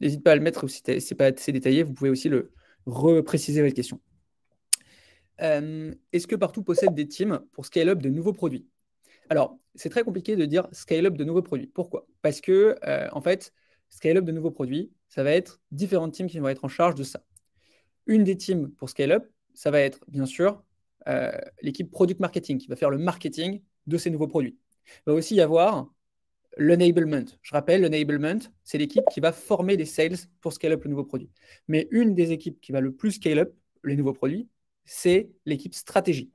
n'hésite pas à le mettre si ce n'est pas assez détaillé. Vous pouvez aussi le repréciser votre question. Euh, est-ce que Partout possède des teams pour scale-up de nouveaux produits Alors, c'est très compliqué de dire scale-up de nouveaux produits. Pourquoi Parce que, euh, en fait, scale-up de nouveaux produits, ça va être différentes teams qui vont être en charge de ça. Une des teams pour scale-up, ça va être bien sûr l'équipe product marketing qui va faire le marketing de ces nouveaux produits. Il va aussi y avoir l'enablement. Je rappelle, l'enablement, c'est l'équipe qui va former les sales pour scale up le nouveau produit. Mais une des équipes qui va le plus scale up les nouveaux produits, c'est l'équipe stratégie.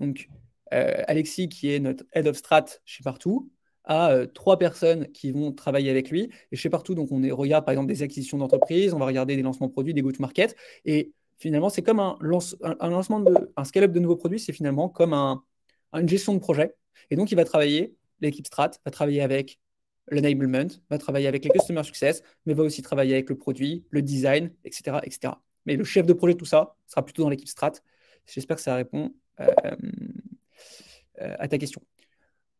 Donc, euh, Alexis, qui est notre head of strat chez Partout, a euh, trois personnes qui vont travailler avec lui. Et chez Partout, donc on regarde par exemple des acquisitions d'entreprises, on va regarder des lancements de produits, des go-to-market. Et finalement, c'est comme un, lancement, de, un scale-up de nouveaux produits, c'est finalement comme une gestion de projet et donc, il va travailler, l'équipe Strat va travailler avec l'enablement, va travailler avec les customer success, mais va aussi travailler avec le produit, le design, etc. etc. Mais le chef de projet tout ça sera plutôt dans l'équipe Strat. J'espère que ça répond euh, euh, à ta question.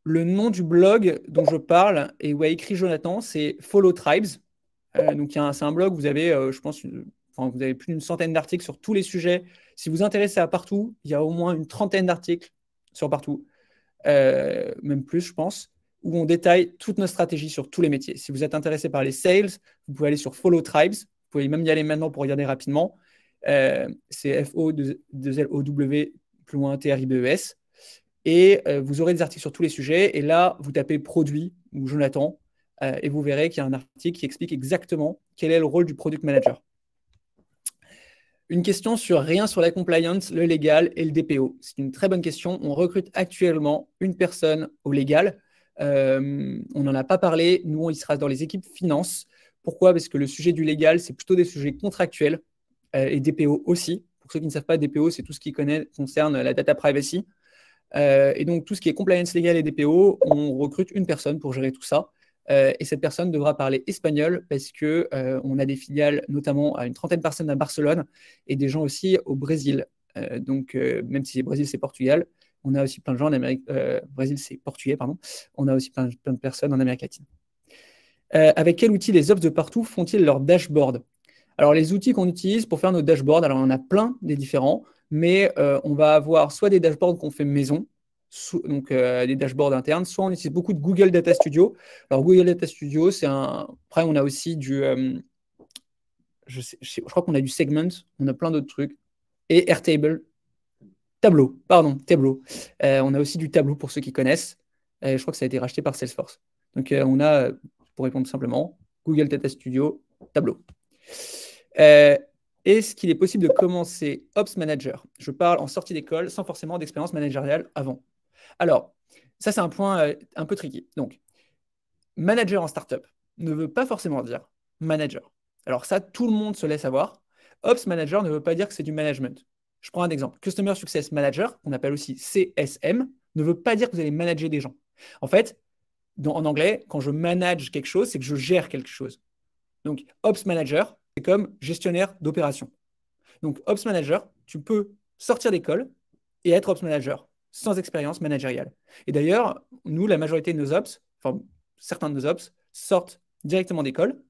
Le nom du blog dont je parle et où a écrit Jonathan, c'est Follow Tribes. Euh, donc, c'est un blog, vous avez, je pense, vous avez plus d'une centaine d'articles sur tous les sujets. Si vous vous intéressez à partout, il y a au moins une trentaine d'articles sur partout. Euh, même plus, je pense, où on détaille toutes nos stratégies sur tous les métiers. Si vous êtes intéressé par les sales, vous pouvez aller sur Follow Tribes. Vous pouvez même y aller maintenant pour regarder rapidement. Euh, c'est F-O-2-L-O-W, plus loin T-R-I-B-E-S. Et euh, vous aurez des articles sur tous les sujets. Et là, vous tapez produit ou Jonathan. et vous verrez qu'il y a un article qui explique exactement quel est le rôle du product manager. Une question sur rien sur la compliance, le légal et le DPO. C'est une très bonne question. On recrute actuellement une personne au légal. Euh, on n'en a pas parlé. Nous, on y sera dans les équipes finances. Pourquoi Parce que le sujet du légal, c'est plutôt des sujets contractuels euh, et DPO aussi. Pour ceux qui ne savent pas, DPO, c'est tout ce qui concerne la data privacy. Euh, et donc, tout ce qui est compliance légale et DPO, on recrute une personne pour gérer tout ça. Euh, et cette personne devra parler espagnol parce que euh, on a des filiales notamment à une trentaine de personnes à Barcelone et des gens aussi au Brésil. Euh, donc même si le Brésil c'est Portugal, on a aussi plein de gens en Amérique. Brésil c'est portugais pardon. On a aussi plein, de personnes en Amérique latine. avec quel outil les ops de partout font-ils leur dashboard Alors les outils qu'on utilise pour faire nos dashboards, alors on en a plein des différents, mais on va avoir soit des dashboards qu'on fait maison, donc euh, des dashboards internes, soit on utilise beaucoup de Google Data Studio. Alors Google Data Studio, c'est un. Après, on a aussi du. Euh, je, sais, je, crois qu'on a du Segment, on a plein d'autres trucs. Et Airtable. Tableau, pardon, Tableau. Euh, on a aussi du Tableau pour ceux qui connaissent. je crois que ça a été racheté par Salesforce. Donc on a, pour répondre simplement, Google Data Studio, Tableau. Est-ce qu'il est possible de commencer Ops Manager Je parle en sortie d'école sans forcément d'expérience managériale avant. Alors, ça, c'est un point euh, un peu tricky. Donc, manager en startup ne veut pas forcément dire manager. Alors ça, tout le monde se laisse avoir. Ops manager ne veut pas dire que c'est du management. Je prends un exemple. Customer Success Manager, qu'on appelle aussi CSM, ne veut pas dire que vous allez manager des gens. En fait, en anglais, quand je manage quelque chose, c'est que je gère quelque chose. Donc, Ops Manager, c'est comme gestionnaire d'opération. Donc, Ops Manager, tu peux sortir d'école et être Ops Manager sans expérience managériale. Et d'ailleurs, nous, la majorité de nos ops, enfin certains de nos ops, sortent directement d'école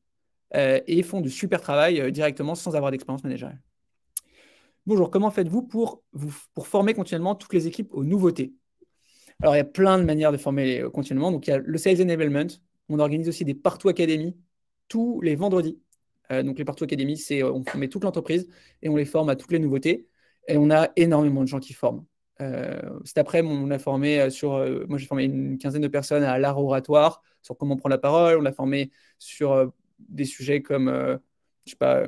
euh, et font du super travail euh, directement sans avoir d'expérience managériale. Bonjour, comment faites-vous pour, vous, pour former continuellement toutes les équipes aux nouveautés Alors, il y a plein de manières de former euh, continuellement. Donc, il y a le Sales Enablement. On organise aussi des Partout académies tous les vendredis. donc, les Partout académies, c'est on met toute l'entreprise et on les forme à toutes les nouveautés. Et on a énormément de gens qui forment. Euh, c'est après, on a formé euh, sur, euh, moi j'ai formé une quinzaine de personnes à l'art oratoire, sur comment prendre la parole. On l'a formé sur des sujets comme, je sais pas,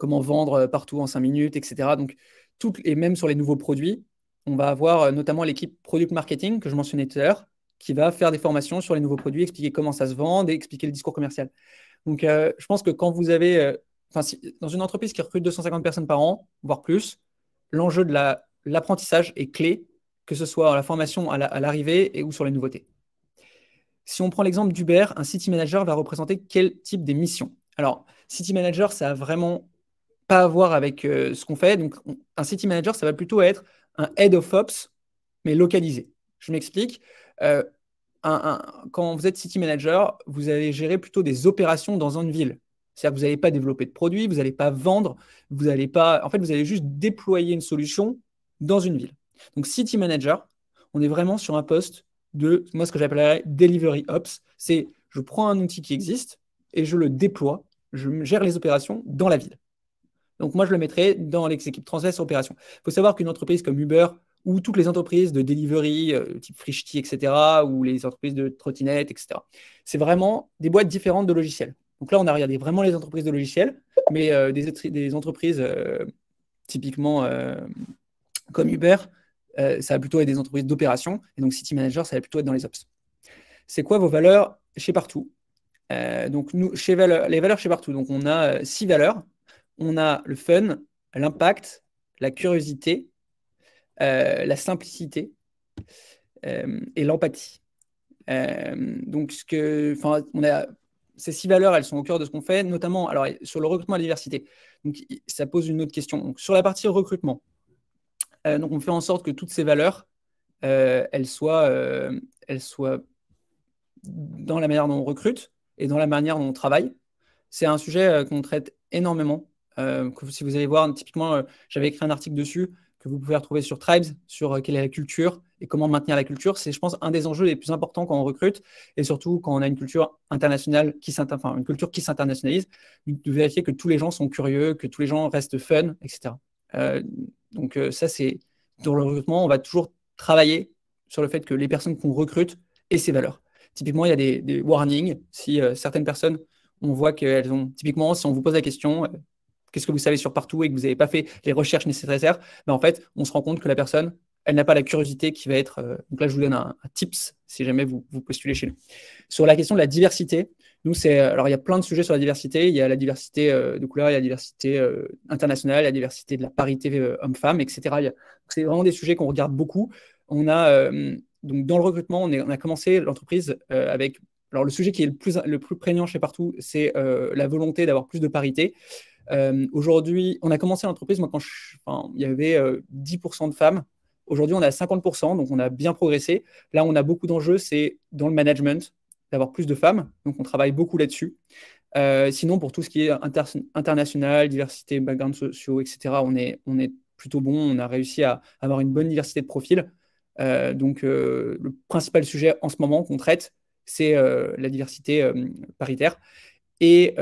comment vendre partout en cinq minutes, etc. Donc, toutes, et même sur les nouveaux produits, on va avoir notamment l'équipe product marketing que je mentionnais tout à l'heure, qui va faire des formations sur les nouveaux produits, expliquer comment ça se vend et expliquer le discours commercial. Donc, je pense que quand vous avez, dans une entreprise qui recrute 250 personnes par an, voire plus, l'enjeu de la l'apprentissage est clé, que ce soit la formation à l'arrivée ou sur les nouveautés. Si on prend l'exemple d'Uber, un City Manager va représenter quel type des missions Alors, City Manager, ça a vraiment pas à voir avec euh, ce qu'on fait. Donc, un City Manager, ça va plutôt être un Head of Ops, mais localisé. Je m'explique. Euh, quand vous êtes City Manager, vous allez gérer plutôt des opérations dans une ville. C'est-à-dire que vous n'allez pas développer de produits, vous n'allez pas vendre, vous n'allez pas. En fait, vous allez juste déployer une solution dans une ville. Donc, City Manager, on est vraiment sur un poste de, moi, ce que j'appellerais Delivery Ops. C'est je prends un outil qui existe et je le déploie, je gère les opérations dans la ville. Donc, moi, je le mettrais dans les équipes transverses opérations. Il faut savoir qu'une entreprise comme Uber ou toutes les entreprises de delivery, euh, type Frishti, etc., ou les entreprises de trottinette etc., c'est vraiment des boîtes différentes de logiciels. Donc là, on a regardé vraiment les entreprises de logiciels, mais euh, des, entreprises euh, typiquement comme Uber, euh, ça va plutôt être des entreprises d'opération. Et donc, City Manager, ça va plutôt être dans les ops. C'est quoi vos valeurs chez Partout euh, Donc, nous, chez les valeurs chez Partout, donc on a euh, six valeurs. On a le fun, l'impact, la curiosité, la simplicité et l'empathie. donc, ce que, on a ces six valeurs, elles sont au cœur de ce qu'on fait, notamment alors, sur le recrutement à la diversité. Donc, ça pose une autre question. sur la partie recrutement, euh, donc on fait en sorte que toutes ces valeurs, euh, elles, soient, euh, elles soient dans la manière dont on recrute et dans la manière dont on travaille. C'est un sujet qu'on traite énormément. si vous allez voir, typiquement, j'avais écrit un article dessus que vous pouvez retrouver sur Tribes, sur quelle est la culture et comment maintenir la culture. C'est, je pense, un des enjeux les plus importants quand on recrute et surtout quand on a une culture internationale qui enfin, une culture qui s'internationalise, de vérifier que tous les gens sont curieux, que tous les gens restent fun, etc. Donc euh, ça, c'est dans le recrutement, on va toujours travailler sur le fait que les personnes qu'on recrute aient ces valeurs. Typiquement, il y a des, warnings. Si euh, certaines personnes, on voit qu'elles ont, typiquement, si on vous pose la question, euh, qu'est-ce que vous savez sur partout et que vous n'avez pas fait les recherches nécessaires, ben, en fait, on se rend compte que la personne, elle n'a pas la curiosité qui va être. donc là, je vous donne un, tips si jamais vous postulez chez nous. Sur la question de la diversité, c'est euh, alors il y a plein de sujets sur la diversité. Il y a la diversité euh, de couleurs, il y a la diversité euh, internationale, la diversité de la parité homme-femme, etc. C'est vraiment des sujets qu'on regarde beaucoup. On a donc dans le recrutement, on, a commencé l'entreprise avec alors le sujet qui est le plus le plus prégnant chez partout, c'est la volonté d'avoir plus de parité. Aujourd'hui, on a commencé l'entreprise moi quand il y avait 10% de femmes Aujourd'hui, on est à 50%, donc on a bien progressé. Là, on a beaucoup d'enjeux, c'est dans le management d'avoir plus de femmes. Donc, on travaille beaucoup là-dessus. Euh, sinon, pour tout ce qui est international, diversité, background sociaux, etc., on est, plutôt bon. On a réussi à avoir une bonne diversité de profils. Euh, donc, euh, le principal sujet en ce moment qu'on traite, c'est la diversité paritaire. Et,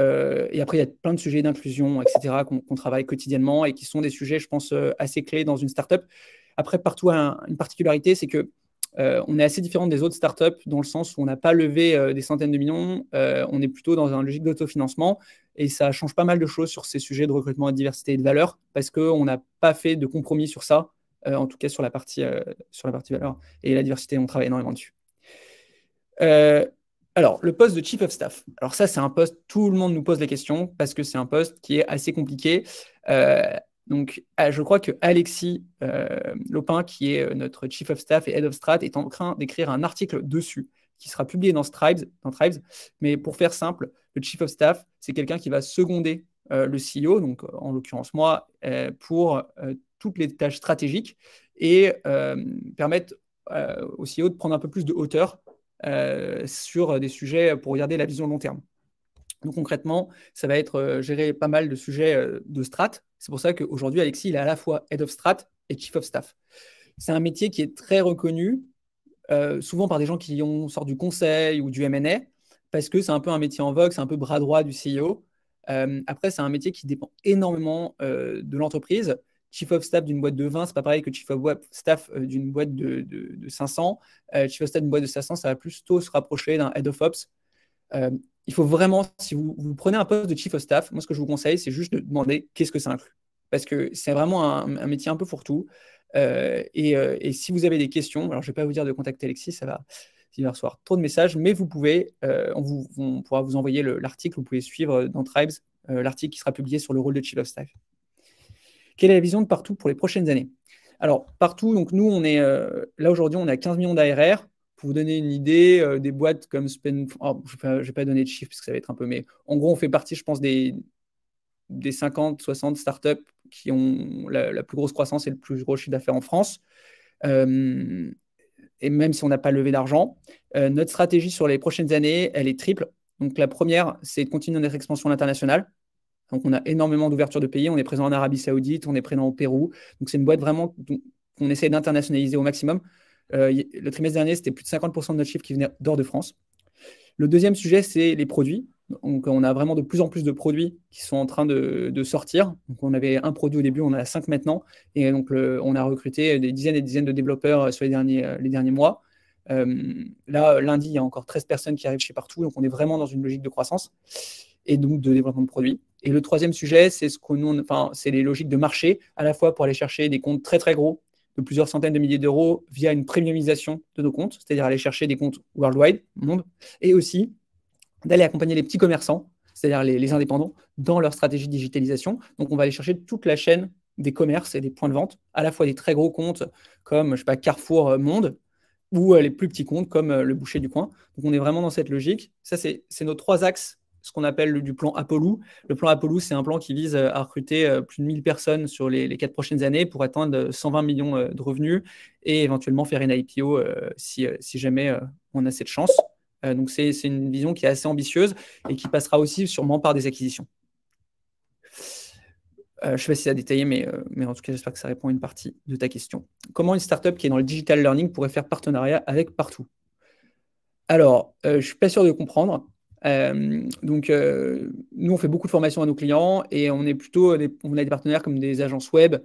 après, il y a plein de sujets d'inclusion, etc., qu'on travaille quotidiennement et qui sont des sujets, je pense, assez clés dans une startup. Après, partout, une particularité, c'est que euh, on est assez différent des autres startups dans le sens où on n'a pas levé euh, des centaines de millions, euh, on est plutôt dans une logique d'autofinancement et ça change pas mal de choses sur ces sujets de recrutement de diversité et de valeur parce qu'on n'a pas fait de compromis sur ça, en tout cas sur la, partie, sur la partie valeur et la diversité, on travaille énormément dessus. Alors, le poste de Chief of Staff. Alors ça, c'est un poste, tout le monde nous pose la question parce que c'est un poste qui est assez compliqué. Donc, ah, je crois que Alexis euh, Lopin, qui est euh, notre Chief of Staff et Head of Strat, est en train d'écrire un article dessus qui sera publié dans Tribes. Dans Tribes. Mais pour faire simple, le Chief of Staff, c'est quelqu'un qui va seconder euh, le CEO, donc en l'occurrence moi, pour toutes les tâches stratégiques et permettre au CEO de prendre un peu plus de hauteur sur des sujets pour regarder la vision long terme. Donc concrètement, ça va être euh, gérer pas mal de sujets euh, de strat. C'est pour ça qu'aujourd'hui, Alexis, il est à la fois Head of Strat et Chief of Staff. C'est un métier qui est très reconnu, euh, souvent par des gens qui ont sort du conseil ou du MNA, parce que c'est un peu un métier en vogue, c'est un peu bras droit du CEO. après, c'est un métier qui dépend énormément de l'entreprise. Chief of Staff d'une boîte de 20, c'est pas pareil que Chief of Staff d'une boîte de, de 500. Chief of Staff d'une boîte de 500, ça va plutôt se rapprocher d'un Head of Ops il faut vraiment, si vous, prenez un poste de chief of staff, moi ce que je vous conseille, c'est juste de demander qu'est-ce que ça inclut. Parce que c'est vraiment un, métier un peu pour tout euh, euh, et, si vous avez des questions, alors je ne vais pas vous dire de contacter Alexis, ça va, il va recevoir trop de messages, mais vous pouvez, euh, on, pourra vous envoyer l'article, vous pouvez suivre dans Tribes l'article qui sera publié sur le rôle de chief of staff. Quelle est la vision de partout pour les prochaines années Alors, partout, donc nous, on est là aujourd'hui, on a 15 millions d'ARR. Pour vous donner une idée, euh, des boîtes comme Spend, oh, je ne vais pas donner de chiffres parce que ça va être un peu, mais en gros, on fait partie, je pense, des, des 50, 60 startups qui ont la, plus grosse croissance et le plus gros chiffre d'affaires en France. Euh, et même si on n'a pas levé d'argent, euh, notre stratégie sur les prochaines années, elle est triple. Donc la première, c'est de continuer notre expansion internationale. Donc on a énormément d'ouvertures de pays. On est présent en Arabie Saoudite, on est présent au Pérou. Donc c'est une boîte vraiment qu'on essaie d'internationaliser au maximum. Euh, le trimestre dernier, c'était plus de 50% de notre chiffre qui venait d'or de France. Le deuxième sujet, c'est les produits. on a vraiment de plus en plus de produits qui sont en train de, sortir. on avait un produit au début, on en a cinq maintenant. Et donc, on a recruté des dizaines et des dizaines de développeurs euh, sur les derniers, euh, les derniers mois. là, lundi, il y a encore 13 personnes qui arrivent chez partout. Donc, on est vraiment dans une logique de croissance et donc de développement de produits. Et le troisième sujet, c'est ce enfin, c'est les logiques de marché, à la fois pour aller chercher des comptes très très gros de plusieurs centaines de milliers d'euros via une premiumisation de nos comptes, c'est-à-dire aller chercher des comptes worldwide, monde, et aussi d'aller accompagner les petits commerçants, c'est-à-dire les, indépendants, dans leur stratégie de digitalisation. Donc, on va aller chercher toute la chaîne des commerces et des points de vente, à la fois des très gros comptes comme, je sais pas, Carrefour euh, Monde, ou euh, les plus petits comptes comme euh, le boucher du coin. Donc, on est vraiment dans cette logique. Ça, c'est nos trois axes ce qu'on appelle du plan Apollo. Le plan Apollo, c'est un plan qui vise euh, à recruter euh, plus de 1000 personnes sur les, les quatre prochaines années pour atteindre 120 euh, millions de revenus et éventuellement faire une IPO si, jamais on a cette chance. donc c'est une vision qui est assez ambitieuse et qui passera aussi sûrement par des acquisitions. je ne sais pas si c'est à détailler, mais, en tout cas, j'espère que ça répond à une partie de ta question. Comment une startup qui est dans le digital learning pourrait faire partenariat avec partout Alors, je ne suis pas sûr de comprendre. Euh, donc, euh, nous, on fait beaucoup de formations à nos clients et on est plutôt, on a des partenaires comme des agences web,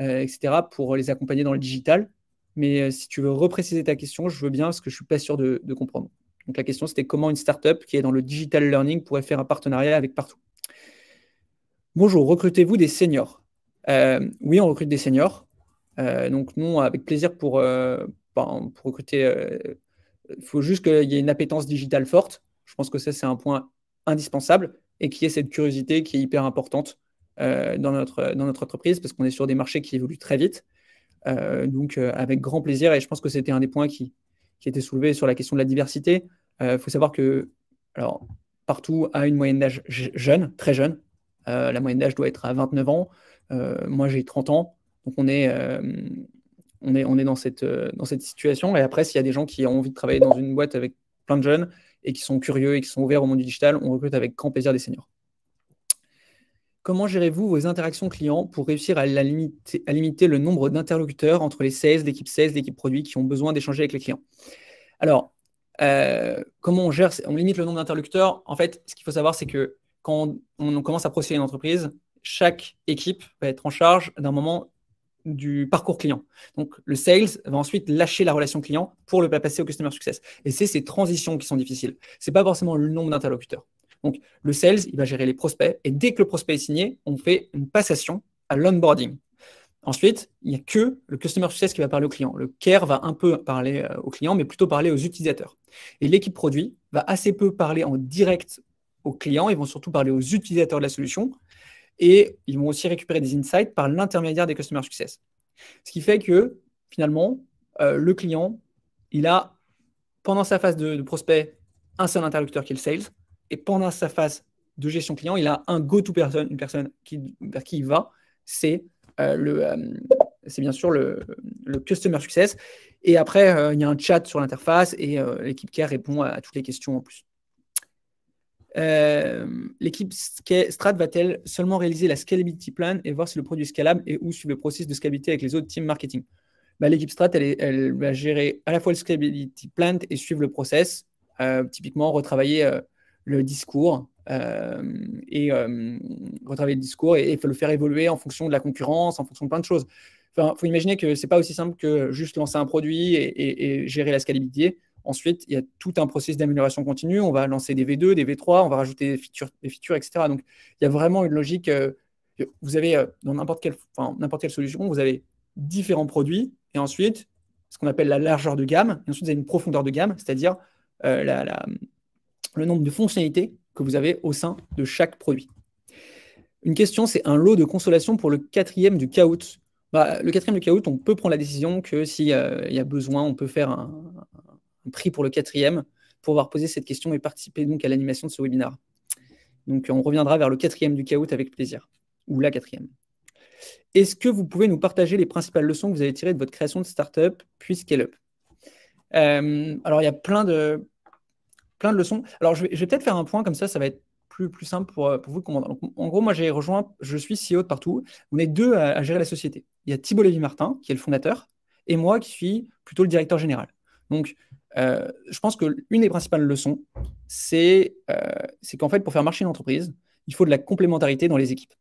euh, etc., pour les accompagner dans le digital. Mais si tu veux repréciser ta question, je veux bien parce que je ne suis pas sûr de, comprendre. Donc, la question, c'était comment une startup qui est dans le digital learning pourrait faire un partenariat avec partout. Bonjour, recrutez-vous des seniors Oui, on recrute des seniors. donc, nous, avec plaisir pour, ben, pour recruter. Il faut juste qu'il y ait une appétence digitale forte. Je pense que ça, c'est un point indispensable et qui est cette curiosité qui est hyper importante euh, dans, notre, euh, dans notre entreprise parce qu'on est sur des marchés qui évoluent très vite. Euh, donc, avec grand plaisir. Et je pense que c'était un des points qui, qui était soulevé sur la question de la diversité. Il faut savoir que, alors, partout a une moyenne d'âge jeune, très jeune. la moyenne d'âge doit être à 29 ans. moi, j'ai 30 ans. Donc, on est, on est, on est dans, cette, dans cette situation. Et après, s'il y a des gens qui ont envie de travailler dans une boîte avec plein de jeunes et qui sont curieux et qui sont ouverts au monde du digital, on recrute avec grand plaisir des seniors. Comment gérez-vous vos interactions clients pour réussir à, limiter, à limiter, le nombre d'interlocuteurs entre les 16, l'équipe 16, l'équipe produit qui ont besoin d'échanger avec les clients Alors, euh, comment on gère On limite le nombre d'interlocuteurs. En fait, ce qu'il faut savoir, c'est que quand on, on commence à procéder à une entreprise, chaque équipe va être en charge d'un moment du parcours client. Donc, le sales va ensuite lâcher la relation client pour le passer au customer success. Et c'est ces transitions qui sont difficiles. C'est pas forcément le nombre d'interlocuteurs. Donc, le sales, il va gérer les prospects et dès que le prospect est signé, on fait une passation à l'onboarding. Ensuite, il n'y a que le customer success qui va parler au client. Le care va un peu parler euh, au client, mais plutôt parler aux utilisateurs. Et l'équipe produit va assez peu parler en direct au client. ils vont surtout parler aux utilisateurs de la solution et ils vont aussi récupérer des insights par l'intermédiaire des Customer Success. Ce qui fait que finalement, euh, le client, il a pendant sa phase de, prospect un seul interlocuteur qui est le sales, et pendant sa phase de gestion client, il a un go-to personne, une personne qui, vers qui il va, c'est euh, le, euh, c'est bien sûr le, customer success. Et après, il y a un chat sur l'interface et l'équipe care répond à toutes les questions en plus. Euh, l'équipe Strat va-t-elle seulement réaliser la scalability plan et voir si le produit est scalable et où suivre le processus de scalabilité avec les autres teams marketing bah, L'équipe Strat, elle, elle, va gérer à la fois le scalability plan et suivre le process, euh, typiquement euh, retravailler le discours et retravailler le discours et, le faire évoluer en fonction de la concurrence, en fonction de plein de choses. Il enfin, faut imaginer que c'est pas aussi simple que juste lancer un produit et gérer la scalabilité. Ensuite, il y a tout un processus d'amélioration continue. On va lancer des V2, des V3, on va rajouter des features, etc. Donc, il y a vraiment une logique. Euh, vous avez euh, dans n'importe quelle, enfin, quelle solution, vous avez différents produits et ensuite ce qu'on appelle la largeur de gamme. Et ensuite, vous avez une profondeur de gamme, c'est-à-dire euh, la, le nombre de fonctionnalités que vous avez au sein de chaque produit. Une question, c'est un lot de consolation pour le quatrième du caout. Bah, le quatrième du caout, on peut prendre la décision que s'il il y a besoin, on peut faire un, pris pour le quatrième pour avoir posé cette question et participer donc à l'animation de ce webinar. Donc on reviendra vers le quatrième du chaos avec plaisir, ou la quatrième. Est-ce que vous pouvez nous partager les principales leçons que vous avez tirées de votre création de startup puis scale-up euh, Alors il y a plein de, plein de leçons. Alors je vais, peut-être faire un point comme ça, ça va être plus, plus simple pour, euh, vous comprendre. En gros, moi j'ai rejoint, je suis CEO de partout. On est deux à, gérer la société. Il y a Thibault Lévy-Martin qui est le fondateur et moi qui suis plutôt le directeur général. Donc, euh, je pense que l'une des principales leçons, euh, c'est qu'en fait, pour faire marcher une entreprise, il faut de la complémentarité dans les équipes.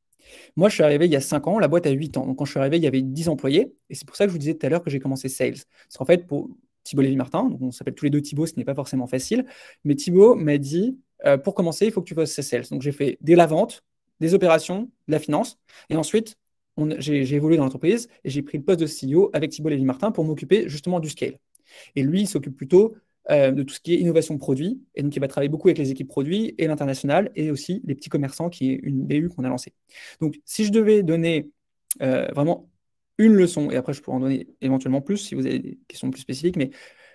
Moi, je suis arrivé il y a 5 ans, la boîte a 8 ans. Donc, quand je suis arrivé, il y avait 10 employés. Et c'est pour ça que je vous disais tout à l'heure que j'ai commencé sales. Parce qu'en fait, pour Thibault Lévy-Martin, on s'appelle tous les deux Thibault, ce n'est pas forcément facile. Mais Thibault m'a dit euh, pour commencer, il faut que tu fasses sales. Donc, j'ai fait de la vente, des opérations, de la finance. Et ensuite, j'ai évolué dans l'entreprise et j'ai pris le poste de CEO avec Thibault Lévy-Martin pour m'occuper justement du scale. Et lui, il s'occupe plutôt euh, de tout ce qui est innovation produit. Et donc, il va travailler beaucoup avec les équipes produits et l'international et aussi les petits commerçants, qui est une BU qu'on a lancée. Donc, si je devais donner euh, vraiment une leçon, et après, je pourrais en donner éventuellement plus si vous avez des questions plus spécifiques, mais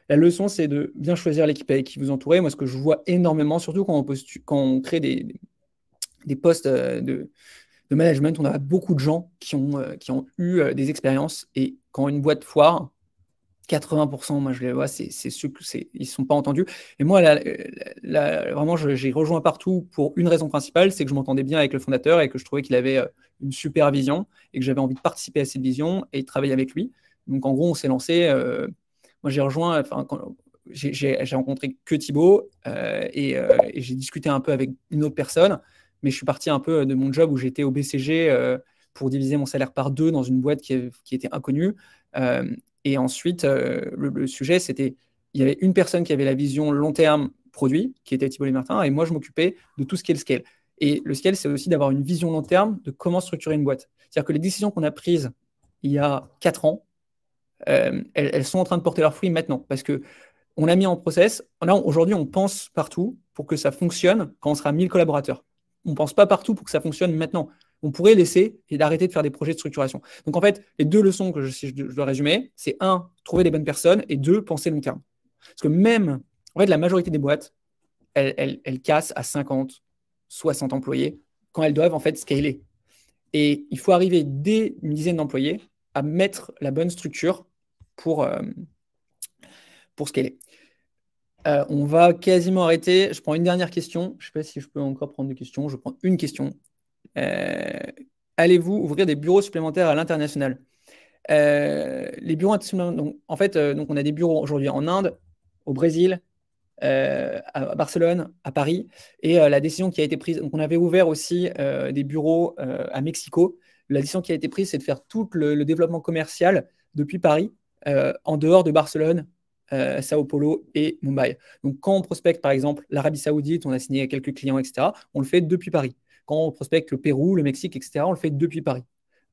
la leçon, c'est de bien choisir l'équipe qui vous entourez. Moi, ce que je vois énormément, surtout quand on, crée des, postes euh, de, management, on a beaucoup de gens qui ont, qui ont eu des expériences. Et quand une boîte foire, 80%, moi je les vois, c'est ceux qui ne sont pas entendus. Et moi, euh, vraiment, j'ai rejoint partout pour une raison principale, c'est que je m'entendais bien avec le fondateur et que je trouvais qu'il avait euh, une super vision et que j'avais envie de participer à cette vision et de travailler avec lui. Donc en gros, on s'est lancé. Euh, moi, j'ai rejoint, enfin, j'ai rencontré que Thibaut et, j'ai discuté un peu avec une autre personne, mais je suis parti un peu de mon job où j'étais au BCG pour diviser mon salaire par deux dans une boîte qui, était inconnue. Et ensuite, euh, le, sujet, c'était, il y avait une personne qui avait la vision long terme produit, qui était Thibault Martin, et moi, je m'occupais de tout ce qui est le scale. Et le scale, c'est aussi d'avoir une vision long terme de comment structurer une boîte. C'est-à-dire que les décisions qu'on a prises il y a quatre ans, euh, elles, sont en train de porter leurs fruits maintenant, parce que on l'a mis en process. aujourd'hui, on pense partout pour que ça fonctionne quand on sera 1000 collaborateurs. On ne pense pas partout pour que ça fonctionne maintenant on pourrait laisser et d'arrêter de faire des projets de structuration. Donc en fait, les deux leçons que je, dois résumer, c'est un, trouver les bonnes personnes et deux, penser long terme. Parce que même, en fait, la majorité des boîtes, elles, cassent à 50, 60 employés quand elles doivent en fait scaler. Et il faut arriver dès une dizaine d'employés à mettre la bonne structure pour, euh, pour scaler. Euh, on va quasiment arrêter. Je prends une dernière question. Je ne sais pas si je peux encore prendre des questions. Je prends une question. Euh, allez-vous ouvrir des bureaux supplémentaires à l'international euh, Les bureaux donc, en fait, euh, donc on a des bureaux aujourd'hui en Inde, au Brésil, à Barcelone, à Paris, et la décision qui a été prise, donc on avait ouvert aussi des bureaux à Mexico, la décision qui a été prise, c'est de faire tout le, le développement commercial depuis Paris, en dehors de Barcelone, Sao Paulo et Mumbai. Donc quand on prospecte par exemple l'Arabie saoudite, on a signé quelques clients, etc., on le fait depuis Paris on prospecte le Pérou, le Mexique, etc., on le fait depuis Paris.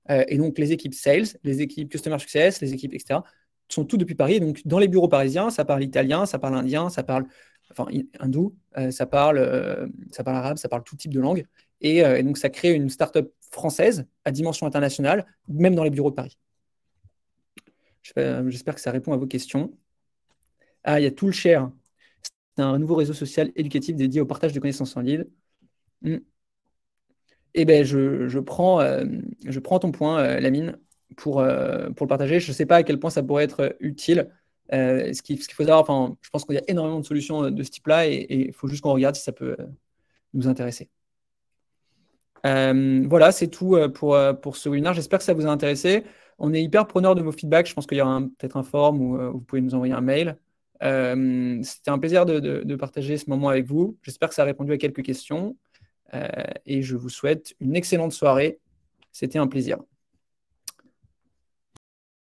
Euh, et donc, les équipes sales, les équipes customer success, les équipes, etc., sont toutes depuis Paris. donc, dans les bureaux parisiens, ça parle italien, ça parle indien, ça parle enfin, hindou, euh, ça, parle, euh, ça parle arabe, ça parle tout type de langue. Et, donc, ça crée une startup française à dimension internationale, même dans les bureaux de Paris. J'espère que ça répond à vos questions. Ah, il y a tout le cher C'est un nouveau réseau social éducatif dédié au partage de connaissances en ligne. Hmm eh ben, je, je prends, euh, je prends ton point, euh, Lamine, pour, euh, pour le partager. Je ne sais pas à quel point ça pourrait être utile. ce qu'il faut savoir, enfin, je pense qu'il y a énormément de solutions de ce type-là et il faut juste qu'on regarde si ça peut nous intéresser. voilà, c'est tout pour, ce webinar, J'espère que ça vous a intéressé. On est hyper preneur de vos feedbacks. Je pense qu'il y aura peut-être un forum où, vous pouvez nous envoyer un mail. C'était un plaisir de partager ce moment avec vous. J'espère que ça a répondu à quelques questions. Euh, et je vous souhaite une excellente soirée. C'était un plaisir.